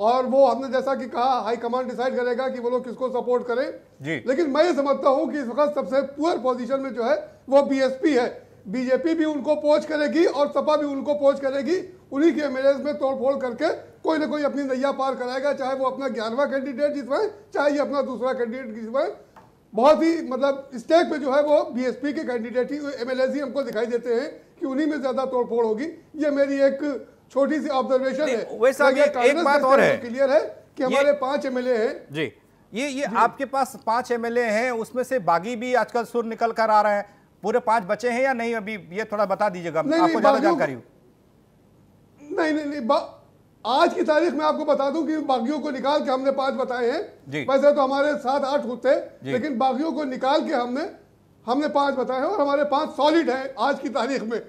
और वो हमने जैसा कि कहा हाई कमांड डिसाइड करेगा कि वो लोग किसको सपोर्ट करें जी लेकिन मैं ये समझता हूँ कि इस वक्त सबसे पुअर पोजीशन में जो है वो बीएसपी है बीजेपी भी उनको पोच करेगी और सपा भी उनको पोच करेगी उन्हीं के एमएलए में तोड़फोड़ करके कोई ना कोई अपनी नैया पार कराएगा चाहे वो अपना ग्यारहवा कैंडिडेट जिसमें चाहे ये अपना दूसरा कैंडिडेट जिसमें बहुत ही मतलब स्टेक पे जो है वो बीएसपी के कैंडिडेट ही एमएलए ही हमको दिखाई देते हैं कि उन्हीं में ज़्यादा तोड़फोड़ होगी ये मेरी एक छोटी सी ऑब्जर्वेशन है वैसे एक बात और है क्लियर है कि हमारे पांच एमएलए हैं जी ये ये जी। आपके पास पांच एमएलए हैं उसमें से बागी भी आजकल सुर निकल कर आ रहे हैं पूरे पांच बचे हैं या नहीं अभी ये थोड़ा बता दीजिएगा आपको ज्यादा जानकारी नहीं नहीं नहीं आज की तारीख में आपको बता दूं कि बागियों को निकाल के हमने पांच बताए हैं वैसे तो हमारे सात आठ होते लेकिन बागियों को निकाल के हमने हमने पांच बताए हैं और हमारे पांच सॉलिड है आज की तारीख में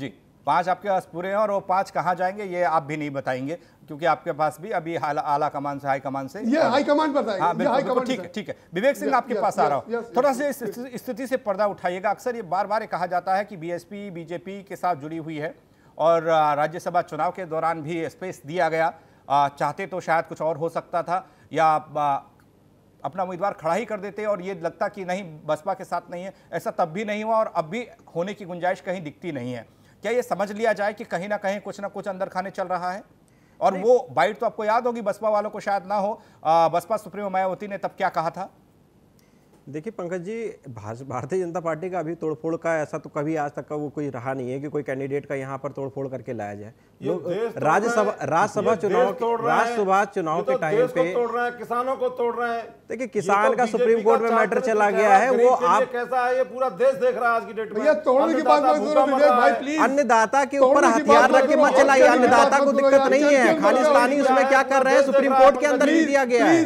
जी पाँच आपके पास पूरे हैं और वो पांच कहाँ जाएंगे ये आप भी नहीं बताएंगे क्योंकि आपके पास भी अभी आला, कमान से हाई कमान से ये हाई कमान हाँ बिल्कुल ठीक है ठीक है विवेक सिंह आपके पास आ रहा हूँ थोड़ा सा इस स्थिति से पर्दा उठाइएगा अक्सर ये बार बार कहा जाता है कि बीएसपी बीजेपी के साथ जुड़ी हुई है और राज्यसभा चुनाव के दौरान भी स्पेस दिया गया चाहते तो शायद कुछ और हो सकता था या अपना उम्मीदवार खड़ा ही कर देते और ये लगता कि नहीं बसपा के साथ नहीं है ऐसा तब भी नहीं हुआ और अब भी होने की गुंजाइश कहीं दिखती नहीं है क्या ये समझ लिया जाए कि कहीं ना कहीं कुछ ना कुछ अंदर खाने चल रहा है और वो बाइट तो आपको याद होगी बसपा वालों को शायद ना हो बसपा सुप्रीमो मायावती ने तब क्या कहा था देखिए पंकज जी भारतीय जनता पार्टी का अभी तोड़फोड़ का ऐसा तो कभी आज तक का वो कोई रहा नहीं है कि कोई कैंडिडेट का यहाँ पर तोड़फोड़ करके लाया जाए राज्यसभा राज्यसभा चुनाव राज्यसभा चुनाव के तो टाइम पे तोड़ रहे हैं किसानों को तोड़ रहे हैं देखिए तो किसान का सुप्रीम कोर्ट में मैटर चला गया है वो आप कैसा है ये पूरा देश देख रहा है आज की डेट में तोड़ने की बात अन्नदाता के ऊपर हथियार रख के मत चलाइए अन्नदाता को दिक्कत नहीं है खालिस्तानी उसमें क्या कर रहे हैं सुप्रीम कोर्ट के अंदर ही दिया गया है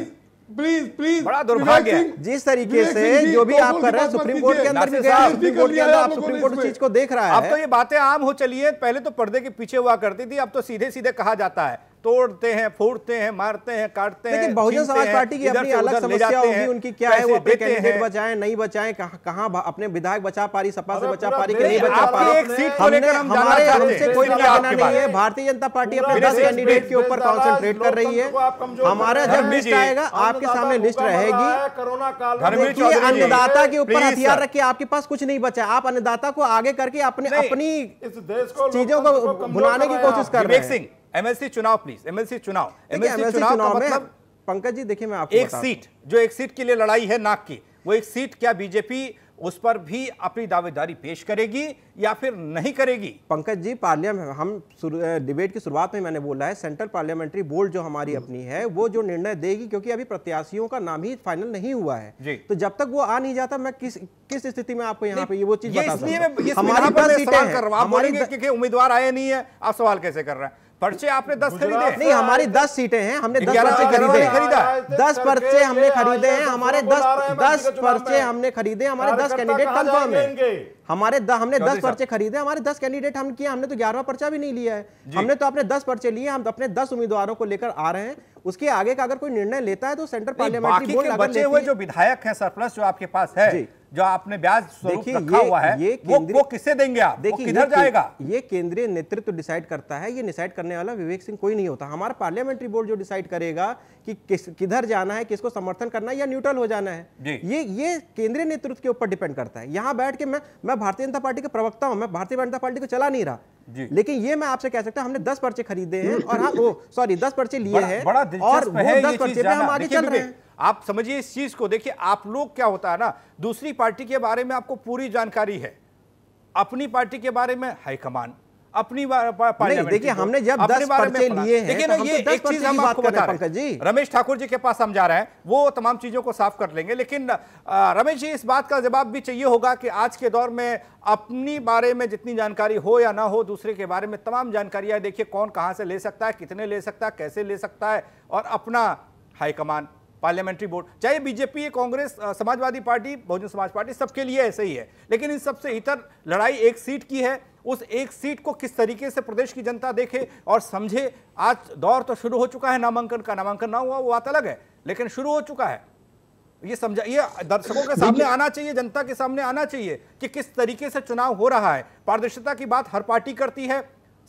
प्लीज प्लीज बड़ा दुर्भाग्य जिस तरीके से जो भी आप कर रहे हैं सुप्रीम कोर्ट के अंदर भी गया सुप्रीम कोर्ट के अंदर आप सुप्रीम कोर्ट चीज को देख रहा है अब तो ये बातें आम हो चली है पहले तो पर्दे के पीछे हुआ करती थी अब तो सीधे सीधे कहा जाता है तोड़ते हैं फोड़ते हैं मारते हैं काटते हैं लेकिन बहुजन समाज पार्टी की अपनी अलग समस्या होगी उनकी क्या है वो अपने कैंडिडेट बचाएं नहीं बचाएं कहां अपने विधायक बचा पा रही सपा से बचा पा रही कि नहीं बचा पा रही हमने हमारे हमसे कोई लेना नहीं है भारतीय जनता पार्टी अपने दस कैंडिडेट के ऊपर कॉन्सेंट्रेट कर रही है हमारा जब लिस्ट आएगा आपके सामने लिस्ट रहेगी कोरोना अन्नदाता के ऊपर हथियार रख आपके पास कुछ नहीं बचा आप अन्नदाता को आगे करके अपने अपनी चीजों को भुलाने की कोशिश कर रहे हैं एमएलसी चुनाव प्लीज एमएलसी चुनाव एमएलसी चुनाव, का मतलब पंकज जी देखिए मैं आपको एक सीट जो एक सीट के लिए लड़ाई है नाक की वो एक सीट क्या बीजेपी उस पर भी अपनी दावेदारी पेश करेगी या फिर नहीं करेगी पंकज जी पार्लियामेंट हम डिबेट की शुरुआत में मैंने बोला है सेंट्रल पार्लियामेंट्री बोर्ड जो हमारी अपनी है वो जो निर्णय देगी क्योंकि अभी प्रत्याशियों का नाम ही फाइनल नहीं हुआ है तो जब तक वो आ नहीं जाता मैं किस किस स्थिति में आपको यहाँ पे वो चीज हमारी उम्मीदवार आए नहीं है आप सवाल कैसे कर रहे हैं पर्चे आपने दस खरीदे नहीं हमारी दस सीटें हैं हमने दस पर्चे खरीदे खरीदा दस पर्चे हमने खरीदे हैं हमारे दस दस तो पर्चे हमने खरीदे हमारे दस कैंडिडेट कंफर्म है हमारे हमने दस पर्चे खरीदे हमारे दस कैंडिडेट हम किए हमने तो ग्यारहवा पर्चा भी नहीं लिया है हमने तो अपने दस पर्चे लिए हम अपने दस उम्मीदवारों को लेकर आ रहे हैं उसके आगे का अगर कोई निर्णय लेता है तो सेंट्रल पार्लियामेंट्री बोर्ड बचे हुए जो विधायक है सरप्लस जो आपके पास है जो आपने ब्याज देखिए रखा ये, हुआ है ये वो, वो किसे देंगे आप देखिए किधर जाएगा ये केंद्रीय नेतृत्व तो डिसाइड करता है ये डिसाइड करने वाला विवेक सिंह कोई नहीं होता हमारा पार्लियामेंट्री बोर्ड जो डिसाइड करेगा कि किस किधर जाना है किसको समर्थन करना है या न्यूट्रल हो जाना है ये ये केंद्रीय नेतृत्व के ऊपर डिपेंड करता है यहाँ बैठ के मैं मैं भारतीय जनता पार्टी का प्रवक्ता हूँ मैं भारतीय जनता पार्टी को चला नहीं रहा लेकिन ये मैं आपसे कह सकता हूँ हमने दस पर्चे खरीदे हैं और हाँ सॉरी दस पर्चे लिए हैं और दस पर्चे हम आगे चल रहे हैं आप समझिए इस चीज़ को देखिए आप लोग क्या होता है ना दूसरी पार्टी के बारे में आपको पूरी जानकारी है अपनी पार्टी के बारे में हाईकमान अपनी देखिए हमने तो जब दस लिए हैं देखिए तो ना ये तो एक चीज हम आपको बता रहे हैं रमेश ठाकुर जी के पास हम जा रहे हैं वो तमाम चीजों को साफ कर लेंगे लेकिन रमेश जी इस बात का जवाब भी चाहिए होगा कि आज के दौर में अपनी बारे में जितनी जानकारी हो या ना हो दूसरे के बारे में तमाम जानकारियां देखिए कौन कहां से ले सकता है कितने ले सकता है कैसे ले सकता है और अपना हाईकमान पार्लियामेंट्री बोर्ड चाहे बीजेपी कांग्रेस समाजवादी पार्टी बहुजन समाज पार्टी सबके लिए ऐसे ही है लेकिन इन सबसे इतर लड़ाई एक सीट की है उस एक सीट को किस तरीके से प्रदेश की जनता देखे और समझे आज दौर तो शुरू हो चुका है नामांकन का नामांकन ना हुआ वो बात अलग है लेकिन शुरू हो चुका है ये समझा ये दर्शकों के सामने आना चाहिए जनता के सामने आना चाहिए कि किस तरीके से चुनाव हो रहा है पारदर्शिता की बात हर पार्टी करती है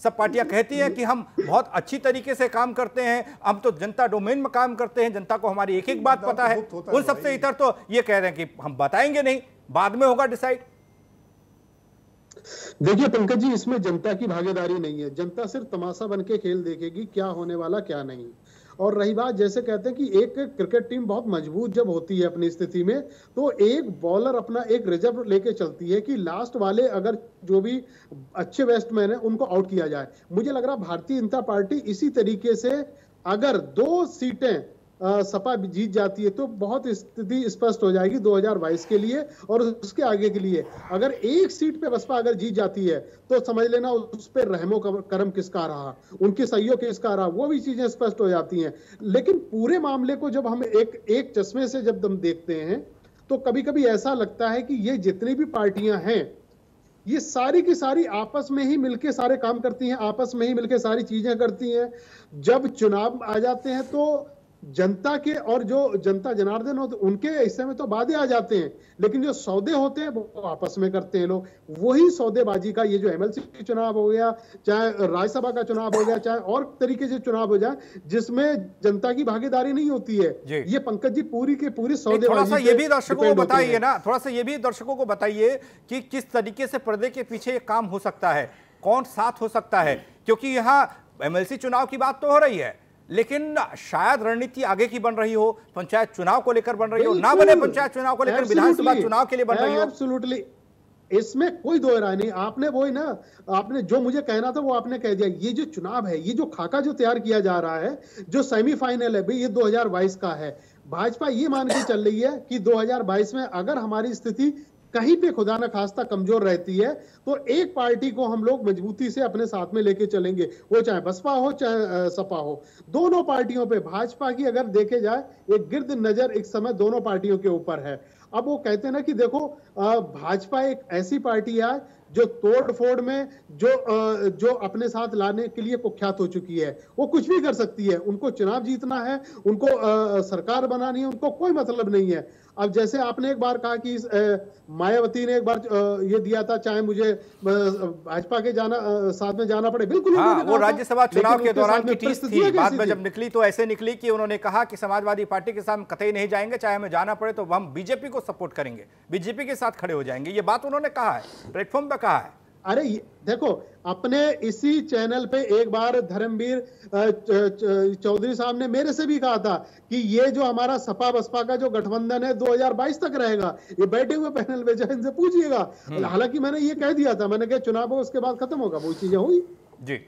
सब पार्टियां कहती हैं कि हम बहुत अच्छी तरीके से काम करते हैं हम तो जनता डोमेन में काम करते हैं जनता को हमारी एक एक बात पता तो है उन सबसे इतर तो ये कह रहे हैं कि हम बताएंगे नहीं बाद में होगा डिसाइड देखिए पंकज जी इसमें जनता की भागीदारी नहीं है जनता सिर्फ तमाशा बन के खेल देखेगी क्या होने वाला क्या नहीं और रही बात जैसे कहते हैं कि एक क्रिकेट टीम बहुत मजबूत जब होती है अपनी स्थिति में तो एक बॉलर अपना एक रिजर्व लेके चलती है कि लास्ट वाले अगर जो भी अच्छे बैट्समैन है उनको आउट किया जाए मुझे लग रहा भारतीय जनता पार्टी इसी तरीके से अगर दो सीटें सपा जीत जाती है तो बहुत स्थिति स्पष्ट हो जाएगी 2022 के लिए और उसके आगे के लिए अगर एक सीट पे बसपा अगर जीत जाती है तो समझ लेना उस पर रहमो कर्म किसका रहा उनके सहयोग किसका रहा वो भी चीजें स्पष्ट हो जाती हैं लेकिन पूरे मामले को जब हम एक एक चश्मे से जब हम देखते हैं तो कभी कभी ऐसा लगता है कि ये जितनी भी पार्टियां हैं ये सारी की सारी आपस में ही मिलके सारे काम करती हैं आपस में ही मिलके सारी चीजें करती हैं जब चुनाव आ जाते हैं तो जनता के और जो जनता जनार्दन होते तो उनके हिस्से में तो वादे आ जाते हैं लेकिन जो सौदे होते हैं वो आपस में करते हैं लोग वही सौदेबाजी का ये जो एमएलसी चुनाव हो गया चाहे राज्यसभा का चुनाव हो गया चाहे और तरीके से चुनाव हो जाए जिसमें जनता की भागीदारी नहीं होती है ये पंकज जी पूरी के पूरी सौदे थोड़ा सा ये भी दर्शकों को बताइए ना थोड़ा सा ये भी दर्शकों को बताइए कि किस तरीके से पर्दे के पीछे काम हो सकता है कौन साथ हो सकता है क्योंकि यहाँ एमएलसी चुनाव की बात तो हो रही है लेकिन शायद रणनीति आगे की बन रही हो पंचायत चुनाव को लेकर बन रही हो ना बने पंचायत चुनाव को लेकर विधानसभा चुनाव के लिए बन रही हो एब्सोल्युटली इसमें कोई दो राय नहीं आपने वो ही ना आपने जो मुझे कहना था वो आपने कह दिया ये जो चुनाव है ये जो खाका जो तैयार किया जा रहा है जो सेमीफाइनल है भाई ये 2022 का है भाजपा ये मान के चल रही है कि 2022 में अगर हमारी स्थिति कहीं पे खुदा ना खास्ता कमजोर रहती है तो एक पार्टी को हम लोग मजबूती से अपने साथ में लेके चलेंगे वो चाहे बसपा हो चाहे सपा हो दोनों पार्टियों पे भाजपा की अगर देखे जाए एक गिर्द नजर एक समय दोनों पार्टियों के ऊपर है अब वो कहते हैं ना कि देखो भाजपा एक ऐसी पार्टी है जो तोड़फोड़ में जो जो अपने साथ लाने के लिए कुख्यात हो चुकी है वो कुछ भी कर सकती है उनको चुनाव जीतना है उनको सरकार बनानी है उनको कोई मतलब नहीं है अब जैसे आपने एक बार कहा कि मायावती ने एक बार ये दिया था चाहे मुझे भाजपा के जाना साथ में जाना पड़े बिल्कुल हाँ, वो राज्यसभा चुनाव के दौरान की थी बाद में जब निकली तो ऐसे निकली कि उन्होंने कहा कि समाजवादी पार्टी के साथ कतई नहीं जाएंगे चाहे हमें जाना पड़े तो हम बीजेपी को सपोर्ट करेंगे बीजेपी के साथ खड़े हो जाएंगे ये बात उन्होंने कहा है प्लेटफॉर्म पर कहा है अरे देखो अपने इसी चैनल पे एक बार धर्मवीर चौधरी साहब ने मेरे से भी कहा था कि ये जो हमारा सपा बसपा का जो गठबंधन है 2022 तक रहेगा ये बैठे हुए पैनल पे जाए इनसे पूछिएगा हम्म। हालांकि मैंने ये कह दिया था मैंने कहा चुनाव उसके बाद खत्म होगा वो चीजें हुई जी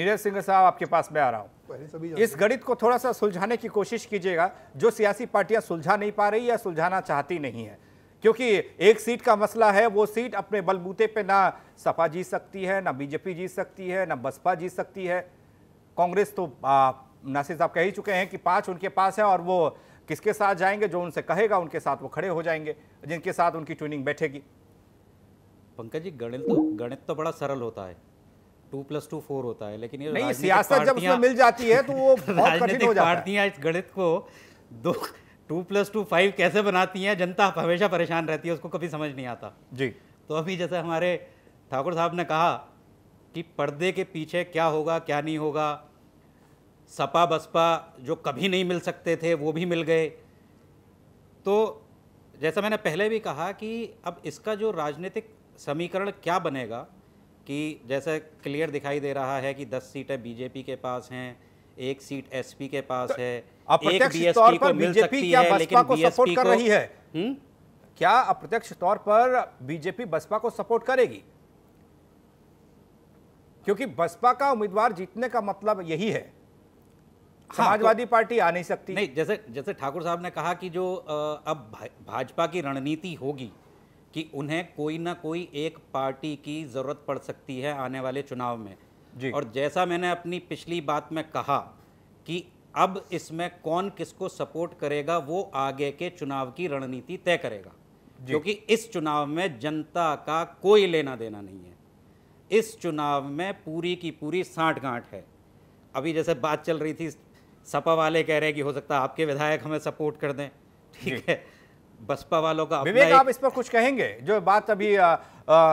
नीरज सिंह साहब आपके पास मैं आ रहा हूँ इस गणित को थोड़ा सा सुलझाने की कोशिश कीजिएगा जो सियासी पार्टियां सुलझा नहीं पा रही या सुलझाना चाहती नहीं है क्योंकि एक सीट का मसला है वो सीट अपने बलबूते पे ना सपा जीत सकती है ना बीजेपी जीत सकती है ना बसपा जीत सकती है कांग्रेस तो नासिर साहब कह ही चुके हैं कि पांच उनके पास है और वो किसके साथ जाएंगे जो उनसे कहेगा उनके साथ वो खड़े हो जाएंगे जिनके साथ उनकी ट्यूनिंग बैठेगी पंकज जी गणित तो गणित तो बड़ा सरल होता है टू प्लस टू फोर होता है लेकिन ये नहीं सियासत जब उसमें मिल जाती है तो वो बहुत कठिन हो जाता है इस गणित को दो टू प्लस टू फाइव कैसे बनाती हैं जनता हमेशा परेशान रहती है उसको कभी समझ नहीं आता जी तो अभी जैसे हमारे ठाकुर साहब ने कहा कि पर्दे के पीछे क्या होगा क्या नहीं होगा सपा बसपा जो कभी नहीं मिल सकते थे वो भी मिल गए तो जैसा मैंने पहले भी कहा कि अब इसका जो राजनीतिक समीकरण क्या बनेगा कि जैसा क्लियर दिखाई दे रहा है कि दस सीटें बीजेपी के पास हैं एक सीट एसपी के पास तो है अप्रत्यक्ष तौर पर बीजेपी क्या बसपा को सपोर्ट कर रही है हम्म? क्या अप्रत्यक्ष तौर पर बीजेपी बसपा को सपोर्ट करेगी क्योंकि बसपा का उम्मीदवार जीतने का मतलब यही है हाँ, समाजवादी तो- पार्टी आ नहीं सकती नहीं जैसे जैसे ठाकुर साहब ने कहा कि जो अब भाजपा की रणनीति होगी कि उन्हें कोई ना कोई एक पार्टी की ज़रूरत पड़ सकती है आने वाले चुनाव में जी। और जैसा मैंने अपनी पिछली बात में कहा कि अब इसमें कौन किसको सपोर्ट करेगा वो आगे के चुनाव की रणनीति तय करेगा क्योंकि इस चुनाव में जनता का कोई लेना देना नहीं है इस चुनाव में पूरी की पूरी साठ गांठ है अभी जैसे बात चल रही थी सपा वाले कह रहे हैं कि हो सकता है आपके विधायक हमें सपोर्ट कर दें ठीक है बसपा वालों का विवेक आप इस पर कुछ कहेंगे जो बात अभी आ, आ,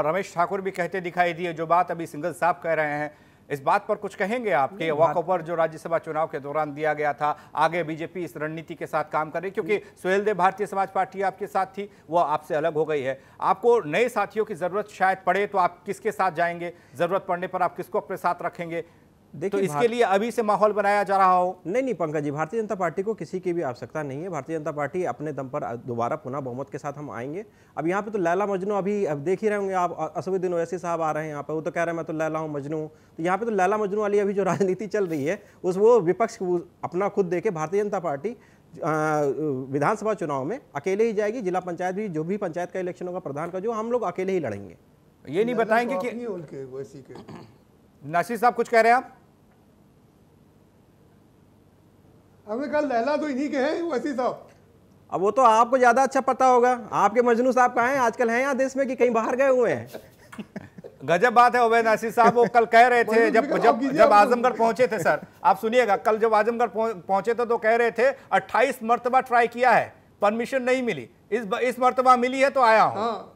रमेश ठाकुर भी कहते दिखाई दी है जो बात अभी सिंगल साहब कह रहे हैं इस बात पर कुछ कहेंगे आप कि वॉक ओवर जो राज्यसभा चुनाव के दौरान दिया गया था आगे बीजेपी इस रणनीति के साथ काम करे क्योंकि सुहेल देव भारतीय समाज पार्टी आपके साथ थी वो आपसे अलग हो गई है आपको नए साथियों की जरूरत शायद पड़े तो आप किसके साथ जाएंगे जरूरत पड़ने पर आप किसको अपने साथ रखेंगे तो इसके लिए अभी से माहौल बनाया जा रहा हो नहीं नहीं पंकज जी भारतीय जनता पार्टी को किसी की भी आवश्यकता नहीं है भारतीय जनता पार्टी अपने दम पर दोबारा पुनः बहुमत के साथ हम आएंगे अब यहाँ पे तो लैला मजनू अभी अब देख ही रहे होंगे आप असुद्दीन ओवैसी साहब आ रहे हैं यहाँ पर वो तो कह रहे हैं मैं तो लैला हूँ मजनू तो यहाँ पे तो लैला मजनू वाली अभी जो *laughs* राजनीति चल रही है उस वो विपक्ष अपना खुद देखे भारतीय जनता पार्टी विधानसभा चुनाव में अकेले ही जाएगी जिला पंचायत भी जो भी पंचायत का इलेक्शन होगा प्रधान का जो हम लोग अकेले ही लड़ेंगे ये नहीं बताएंगे तो कि नासिर साहब कुछ कह रहे हैं आप हमने कहा लैला तो इन्हीं के हैं वैसी साहब अब वो तो आपको ज़्यादा अच्छा पता होगा आपके मजनू साहब कहा है आजकल हैं यहाँ देश में कि कहीं बाहर गए हुए हैं गजब बात है उबैद नासिर साहब वो कल कह रहे थे जब जब जब आजमगढ़ पहुंचे थे सर आप सुनिएगा कल जब आजमगढ़ पहुंचे थे तो कह रहे थे 28 मरतबा ट्राई किया है परमिशन नहीं मिली इस इस मरतबा मिली है तो आया हूँ हाँ।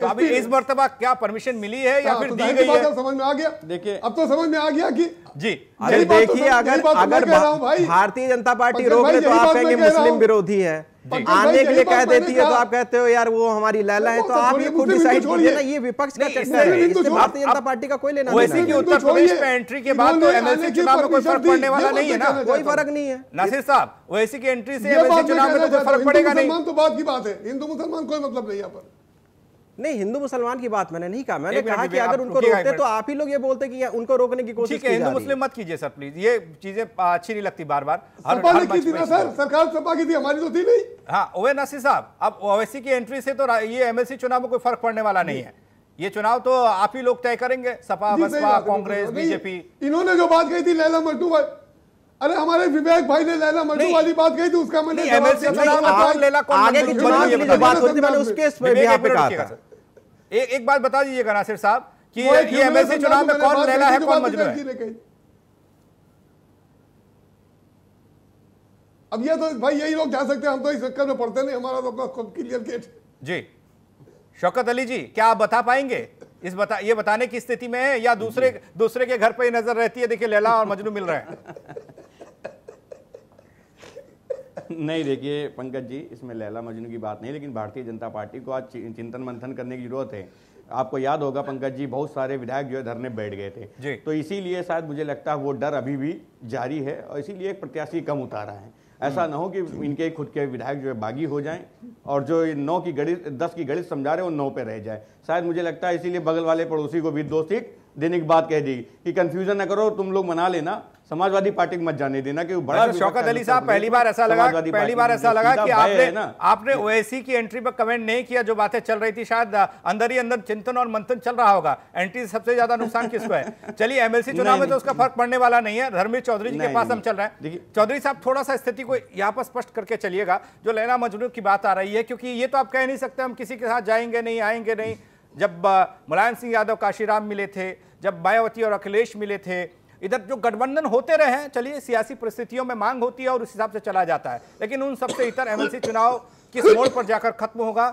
तो अभी इस मरतबा क्या परमिशन मिली है या हाँ, फिर तो दी गई है समझ में आ गया देखिए अब तो समझ में आ गया कि जी अरे तो देखिए अगर तो अगर भारतीय जनता पार्टी रोक ले तो आप कहेंगे मुस्लिम विरोधी है आने के लिए कह देती है तो आप कहते हो यार वो हमारी लैला है तो आप ये खुद डिसाइड कीजिए ना ये विपक्ष का चक्कर है इससे भारतीय जनता पार्टी का कोई लेना नहीं है उत्तर प्रदेश में एंट्री के बाद तो एमएलसी चुनाव में कोई फर्क पड़ने वाला नहीं है ना कोई फर्क नहीं है नासिर साहब वैसे की एंट्री से एमएलसी चुनाव में तो कोई फर्क पड़ेगा नहीं तो बात की बात है हिंदू मुसलमान कोई मतलब नहीं यहाँ पर नहीं हिंदू मुसलमान की बात मैंने नहीं कहा मैंने कहा कि अगर उनको रोकते तो आप ही लोग ये बोलते कि उनको रोकने की कोशिश की हिंदू मुस्लिम मत कीजिए सर प्लीज ये चीजें अच्छी नहीं लगती बार बार सरकार सपा की थी हमारी तो थी नहीं हाँ ओवैस नसी साहब अब ओवैसी की एंट्री से तो ये एमएलसी चुनाव में कोई फर्क पड़ने वाला नहीं है ये चुनाव तो आप ही लोग तय करेंगे सपा बसपा कांग्रेस बीजेपी इन्होंने जो बात कही थी लैला भाई अरे हमारे विवेक भाई ने लैला मर्टू वाली बात कही थी उसका मैंने तो आगे की चुनाव की जो बात होती मैंने उसके केस पे भी यहाँ कहा था एक एक बात बता दीजिएगा नासिर साहब कि ये एमएलसी चुनाव में कौन लैला है कौन मजबूर है अब ये तो भाई यही लोग जा सकते हैं हम तो इस चक्कर में पढ़ते नहीं हमारा तो क्लियर गेट जी शौकत अली जी क्या आप बता पाएंगे इस बता ये बताने की स्थिति में है या दूसरे दूसरे के घर पर ही नजर रहती है देखिए लैला और मजनू मिल रहे हैं *laughs* नहीं देखिए पंकज जी इसमें लैला मजनू की बात नहीं लेकिन भारतीय जनता पार्टी को आज चिंतन मंथन करने की जरूरत है आपको याद होगा पंकज जी बहुत सारे विधायक जो है धरने बैठ गए थे तो इसीलिए शायद मुझे लगता है वो डर अभी भी जारी है और इसीलिए एक प्रत्याशी कम उतारा है ऐसा हम्म। ना हो कि इनके खुद के विधायक जो है बागी हो जाएं और जो नौ की गणित दस की गणित समझा रहे वो नौ पे रह जाए शायद मुझे लगता है इसीलिए बगल वाले पड़ोसी को भी दो सीट देने की बात कह दी कि कन्फ्यूजन ना करो तुम लोग मना लेना समाजवादी पार्टी को मत जाने देना क्योंकि बड़ा शौकत अली साहब पहली बार ऐसा लगा पहली बार ऐसा लगा कि आपने आपने ओएसी की एंट्री पर कमेंट नहीं किया जो बातें चल रही थी शायद अंदर ही अंदर चिंतन और मंथन चल रहा होगा एंट्री सबसे ज्यादा नुकसान किसको है *laughs* चलिए एमएलसी चुनाव में तो उसका फर्क पड़ने वाला नहीं है धर्मेश चौधरी जी के पास हम चल रहे हैं चौधरी साहब थोड़ा सा स्थिति को यहाँ पर स्पष्ट करके चलिएगा जो लेना मजनू की बात आ रही है क्योंकि ये तो आप कह नहीं सकते हम किसी के साथ जाएंगे नहीं आएंगे नहीं जब मुलायम सिंह यादव काशीराम मिले थे जब मायावती और अखिलेश मिले थे इधर जो गठबंधन होते रहे हैं चलिए सियासी परिस्थितियों में मांग होती है और उस हिसाब से चला जाता है लेकिन उन सबसे इतर एमएलसी चुनाव किस मोड़ पर जाकर खत्म होगा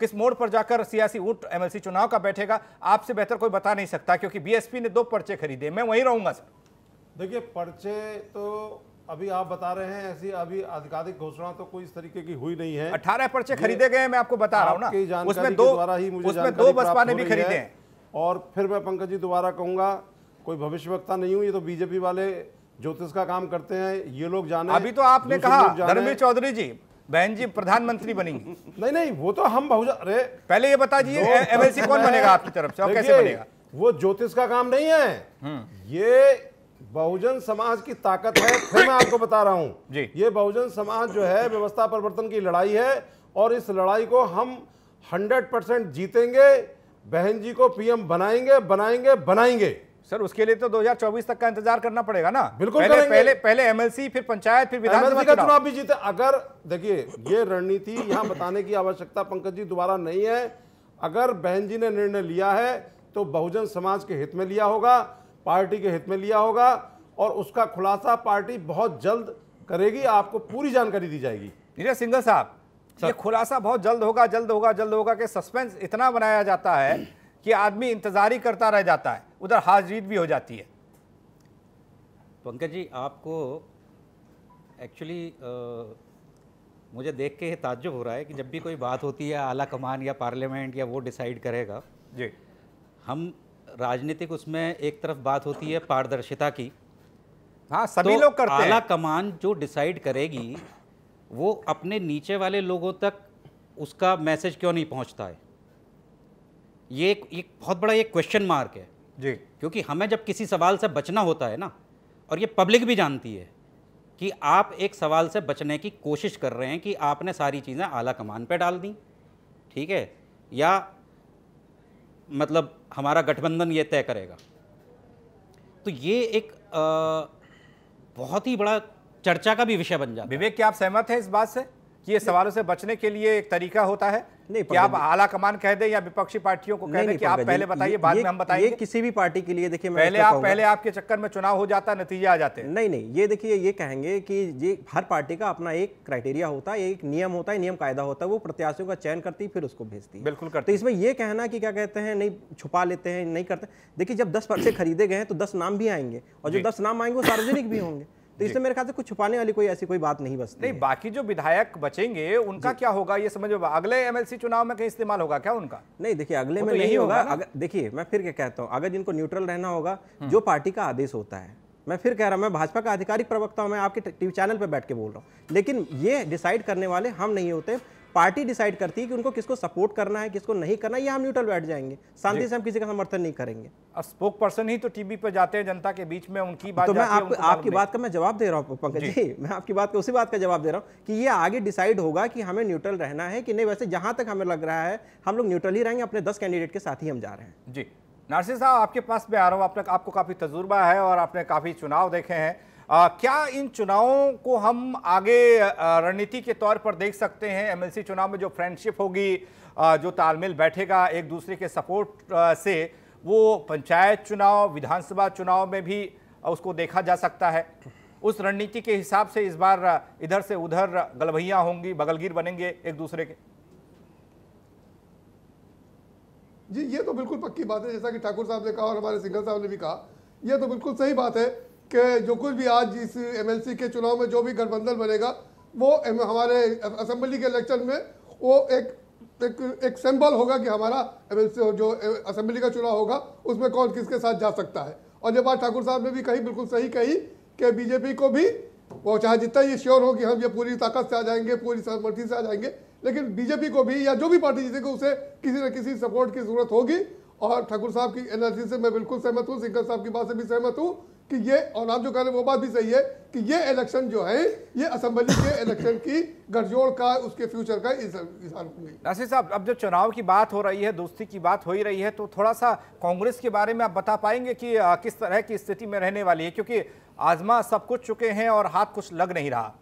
किस मोड़ पर जाकर सियासी उठ एमएलसी चुनाव का बैठेगा आपसे बेहतर कोई बता नहीं सकता क्योंकि बीएसपी ने दो पर्चे खरीदे मैं वहीं रहूंगा सर देखिए पर्चे तो अभी आप बता रहे हैं ऐसी अभी आधिकारिक घोषणा तो कोई इस तरीके की हुई नहीं है अठारह पर्चे खरीदे गए मैं आपको बता रहा हूँ ना उसमें दो उसमें दो बसपा ने भी खरीदे हैं और फिर मैं पंकज जी दोबारा कहूंगा कोई भविष्यवक्ता नहीं हूं ये तो बीजेपी वाले ज्योतिष का काम करते हैं ये लोग जाने अभी तो आपने कहा धर्मवीर चौधरी जी बहन जी प्रधानमंत्री बनेंगी *laughs* नहीं नहीं वो तो हम बहुत अरे पहले ये बता एमएलसी कौन बनेगा आपकी तरफ से कैसे बनेगा वो ज्योतिष का काम नहीं है हम्म। ये बहुजन समाज की ताकत है फिर मैं आपको बता रहा हूँ ये बहुजन समाज जो है व्यवस्था परिवर्तन की लड़ाई है और इस लड़ाई को हम 100 परसेंट जीतेंगे बहन जी को पीएम बनाएंगे बनाएंगे बनाएंगे सर उसके लिए तो 2024 तक का इंतजार करना पड़ेगा ना बिल्कुल पहले पहले पहले एमएलसी फिर पंचायत फिर विधानसभा का चुनाव भी जीते अगर देखिए ये रणनीति यहाँ बताने की आवश्यकता पंकज जी दोबारा नहीं है अगर बहन जी ने निर्णय लिया है तो बहुजन समाज के हित में लिया होगा पार्टी के हित में लिया होगा और उसका खुलासा पार्टी बहुत जल्द करेगी आपको पूरी जानकारी दी जाएगी नीरज सिंगल साहब ये खुलासा बहुत जल्द होगा जल्द होगा जल्द होगा कि सस्पेंस इतना बनाया जाता है कि आदमी इंतज़ार ही करता रह जाता है उधर हाजिर भी हो जाती है पंकज जी आपको एक्चुअली मुझे देख के ताज्जुब हो रहा है कि जब भी कोई बात होती है आला कमान या पार्लियामेंट या वो डिसाइड करेगा जी हम राजनीतिक उसमें एक तरफ बात होती है पारदर्शिता की हाँ सभी तो लोग करते आला हैं आला कमान जो डिसाइड करेगी वो अपने नीचे वाले लोगों तक उसका मैसेज क्यों नहीं पहुंचता है ये एक एक बहुत बड़ा ये क्वेश्चन मार्क है जी क्योंकि हमें जब किसी सवाल से बचना होता है ना और ये पब्लिक भी जानती है कि आप एक सवाल से बचने की कोशिश कर रहे हैं कि आपने सारी चीज़ें आला कमान पर डाल दी ठीक है या मतलब हमारा गठबंधन ये तय करेगा तो ये एक आ, बहुत ही बड़ा चर्चा का भी विषय बन जाता है विवेक क्या आप सहमत हैं इस बात से कि ये सवालों से बचने के लिए एक तरीका होता है नहीं कि आप आला कमान कह दें या विपक्षी पार्टियों को कह दें कि आप पहले बताइए बाद में हम बताएंगे किसी भी पार्टी के लिए देखिए पहले आप पहले आपके चक्कर में चुनाव हो जाता नतीजे आ जाते हैं नहीं नहीं ये देखिए ये कहेंगे कि ये हर पार्टी का अपना एक क्राइटेरिया होता है एक नियम होता है नियम कायदा होता है वो प्रत्याशियों का चयन करती फिर उसको भेजती बिल्कुल करती तो इसमें यह कहना की क्या कहते हैं नहीं छुपा लेते हैं नहीं करते देखिए जब दस पर्चे खरीदे गए हैं तो दस नाम भी आएंगे और जो दस नाम आएंगे वो सार्वजनिक भी होंगे तो इसमें मेरे ख्याल से कुछ छुपाने वाली कोई ऐसी कोई बात नहीं बस नहीं बाकी जो विधायक बचेंगे उनका क्या होगा ये समझो अगले एमएलसी चुनाव में कहीं इस्तेमाल होगा क्या उनका नहीं देखिए अगले में तो नहीं होगा देखिए मैं फिर क्या कहता हूँ अगर जिनको न्यूट्रल रहना होगा हम्म। जो पार्टी का आदेश होता है मैं फिर कह रहा हूं मैं भाजपा का आधिकारिक प्रवक्ता हूं मैं आपके टीवी चैनल पर बैठ के बोल रहा हूं लेकिन ये डिसाइड करने वाले हम नहीं होते पार्टी डिसाइड करती है कि उनको किसको सपोर्ट करना है किसको नहीं करना या हम न्यूट्रल बैठ जाएंगे शांति से हम किसी का समर्थन नहीं करेंगे अब स्पोक पर्सन ही तो टीवी पर जाते हैं जनता के बीच में उनकी बात तो मैं आप, आपकी आपकी बात का मैं जवाब दे रहा हूँ पंकज जी।, मैं आपकी बात का उसी बात का जवाब दे रहा हूँ कि ये आगे डिसाइड होगा कि हमें न्यूट्रल रहना है कि नहीं वैसे जहाँ तक हमें लग रहा है हम लोग न्यूट्रल ही रहेंगे अपने दस कैंडिडेट के साथ ही हम जा रहे हैं जी नासिर साहब आपके पास मैं आ रहा हूँ आपने आपको काफ़ी तजुर्बा है और आपने काफ़ी चुनाव देखे हैं आ, क्या इन चुनावों को हम आगे रणनीति के तौर पर देख सकते हैं एमएलसी चुनाव में जो फ्रेंडशिप होगी जो तालमेल बैठेगा एक दूसरे के सपोर्ट से वो पंचायत चुनाव विधानसभा चुनाव में भी उसको देखा जा सकता है उस रणनीति के हिसाब से इस बार इधर से उधर गलभैयाँ होंगी बगलगीर बनेंगे एक दूसरे के जी ये तो बिल्कुल पक्की बात है जैसा कि ठाकुर साहब ने कहा और हमारे सिंगल साहब ने भी कहा यह तो बिल्कुल सही बात है कि जो कुछ भी आज इस एमएलसी के चुनाव में जो भी गठबंधन बनेगा वो हमारे असम्बली के इलेक्शन में वो एक एक, एक सिंबल होगा कि हमारा एमएलसी जो असेंबली का चुनाव होगा उसमें कौन किसके साथ जा सकता है और ये बात ठाकुर साहब ने भी कही बिल्कुल सही कही कि बीजेपी को भी वो चाहे जितना ये श्योर हो कि हम ये पूरी ताकत से आ जाएंगे पूरी सहमति से आ जाएंगे लेकिन बीजेपी को भी या जो भी पार्टी जीतेगी उसे किसी न किसी सपोर्ट की जरूरत होगी और ठाकुर साहब की एनर्जी से मैं बिल्कुल सहमत हूँ सिंकल साहब की बात से भी सहमत हूँ कि ये और आप जो कह रहे हैं वो बात भी सही है कि ये इलेक्शन जो है ये असेंबली के इलेक्शन की गठजोड़ का उसके फ्यूचर का होंगे नासिर साहब अब जो चुनाव की बात हो रही है दोस्ती की बात हो ही रही है तो थोड़ा सा कांग्रेस के बारे में आप बता पाएंगे कि किस तरह की स्थिति में रहने वाली है क्योंकि आजमा सब कुछ चुके हैं और हाथ कुछ लग नहीं रहा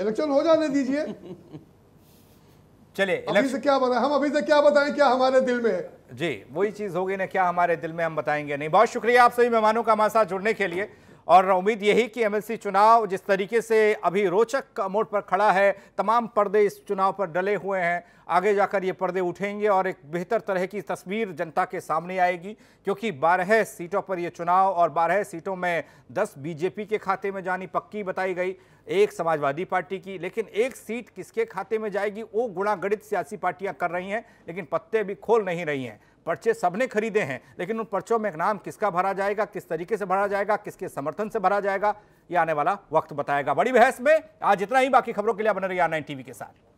इलेक्शन हो जाने दीजिए *laughs* चलिए अभी से क्या बताए हम अभी से क्या बताएं क्या हमारे दिल में है जी वही चीज़ होगी ना क्या हमारे दिल में हम बताएंगे नहीं बहुत शुक्रिया आप सभी मेहमानों का हमारे साथ जुड़ने के लिए और उम्मीद यही कि एमएलसी चुनाव जिस तरीके से अभी रोचक मोड़ पर खड़ा है तमाम पर्दे इस चुनाव पर डले हुए हैं आगे जाकर ये पर्दे उठेंगे और एक बेहतर तरह की तस्वीर जनता के सामने आएगी क्योंकि बारह सीटों पर यह चुनाव और बारह सीटों में दस बीजेपी के खाते में जानी पक्की बताई गई एक समाजवादी पार्टी की लेकिन एक सीट किसके खाते में जाएगी वो गुणागणित सियासी पार्टियां कर रही हैं लेकिन पत्ते भी खोल नहीं रही हैं पर्चे सबने खरीदे हैं लेकिन उन पर्चों में एक नाम किसका भरा जाएगा किस तरीके से भरा जाएगा किसके समर्थन से भरा जाएगा ये आने वाला वक्त बताएगा बड़ी बहस में आज इतना ही बाकी खबरों के लिए बने रही आर टीवी के साथ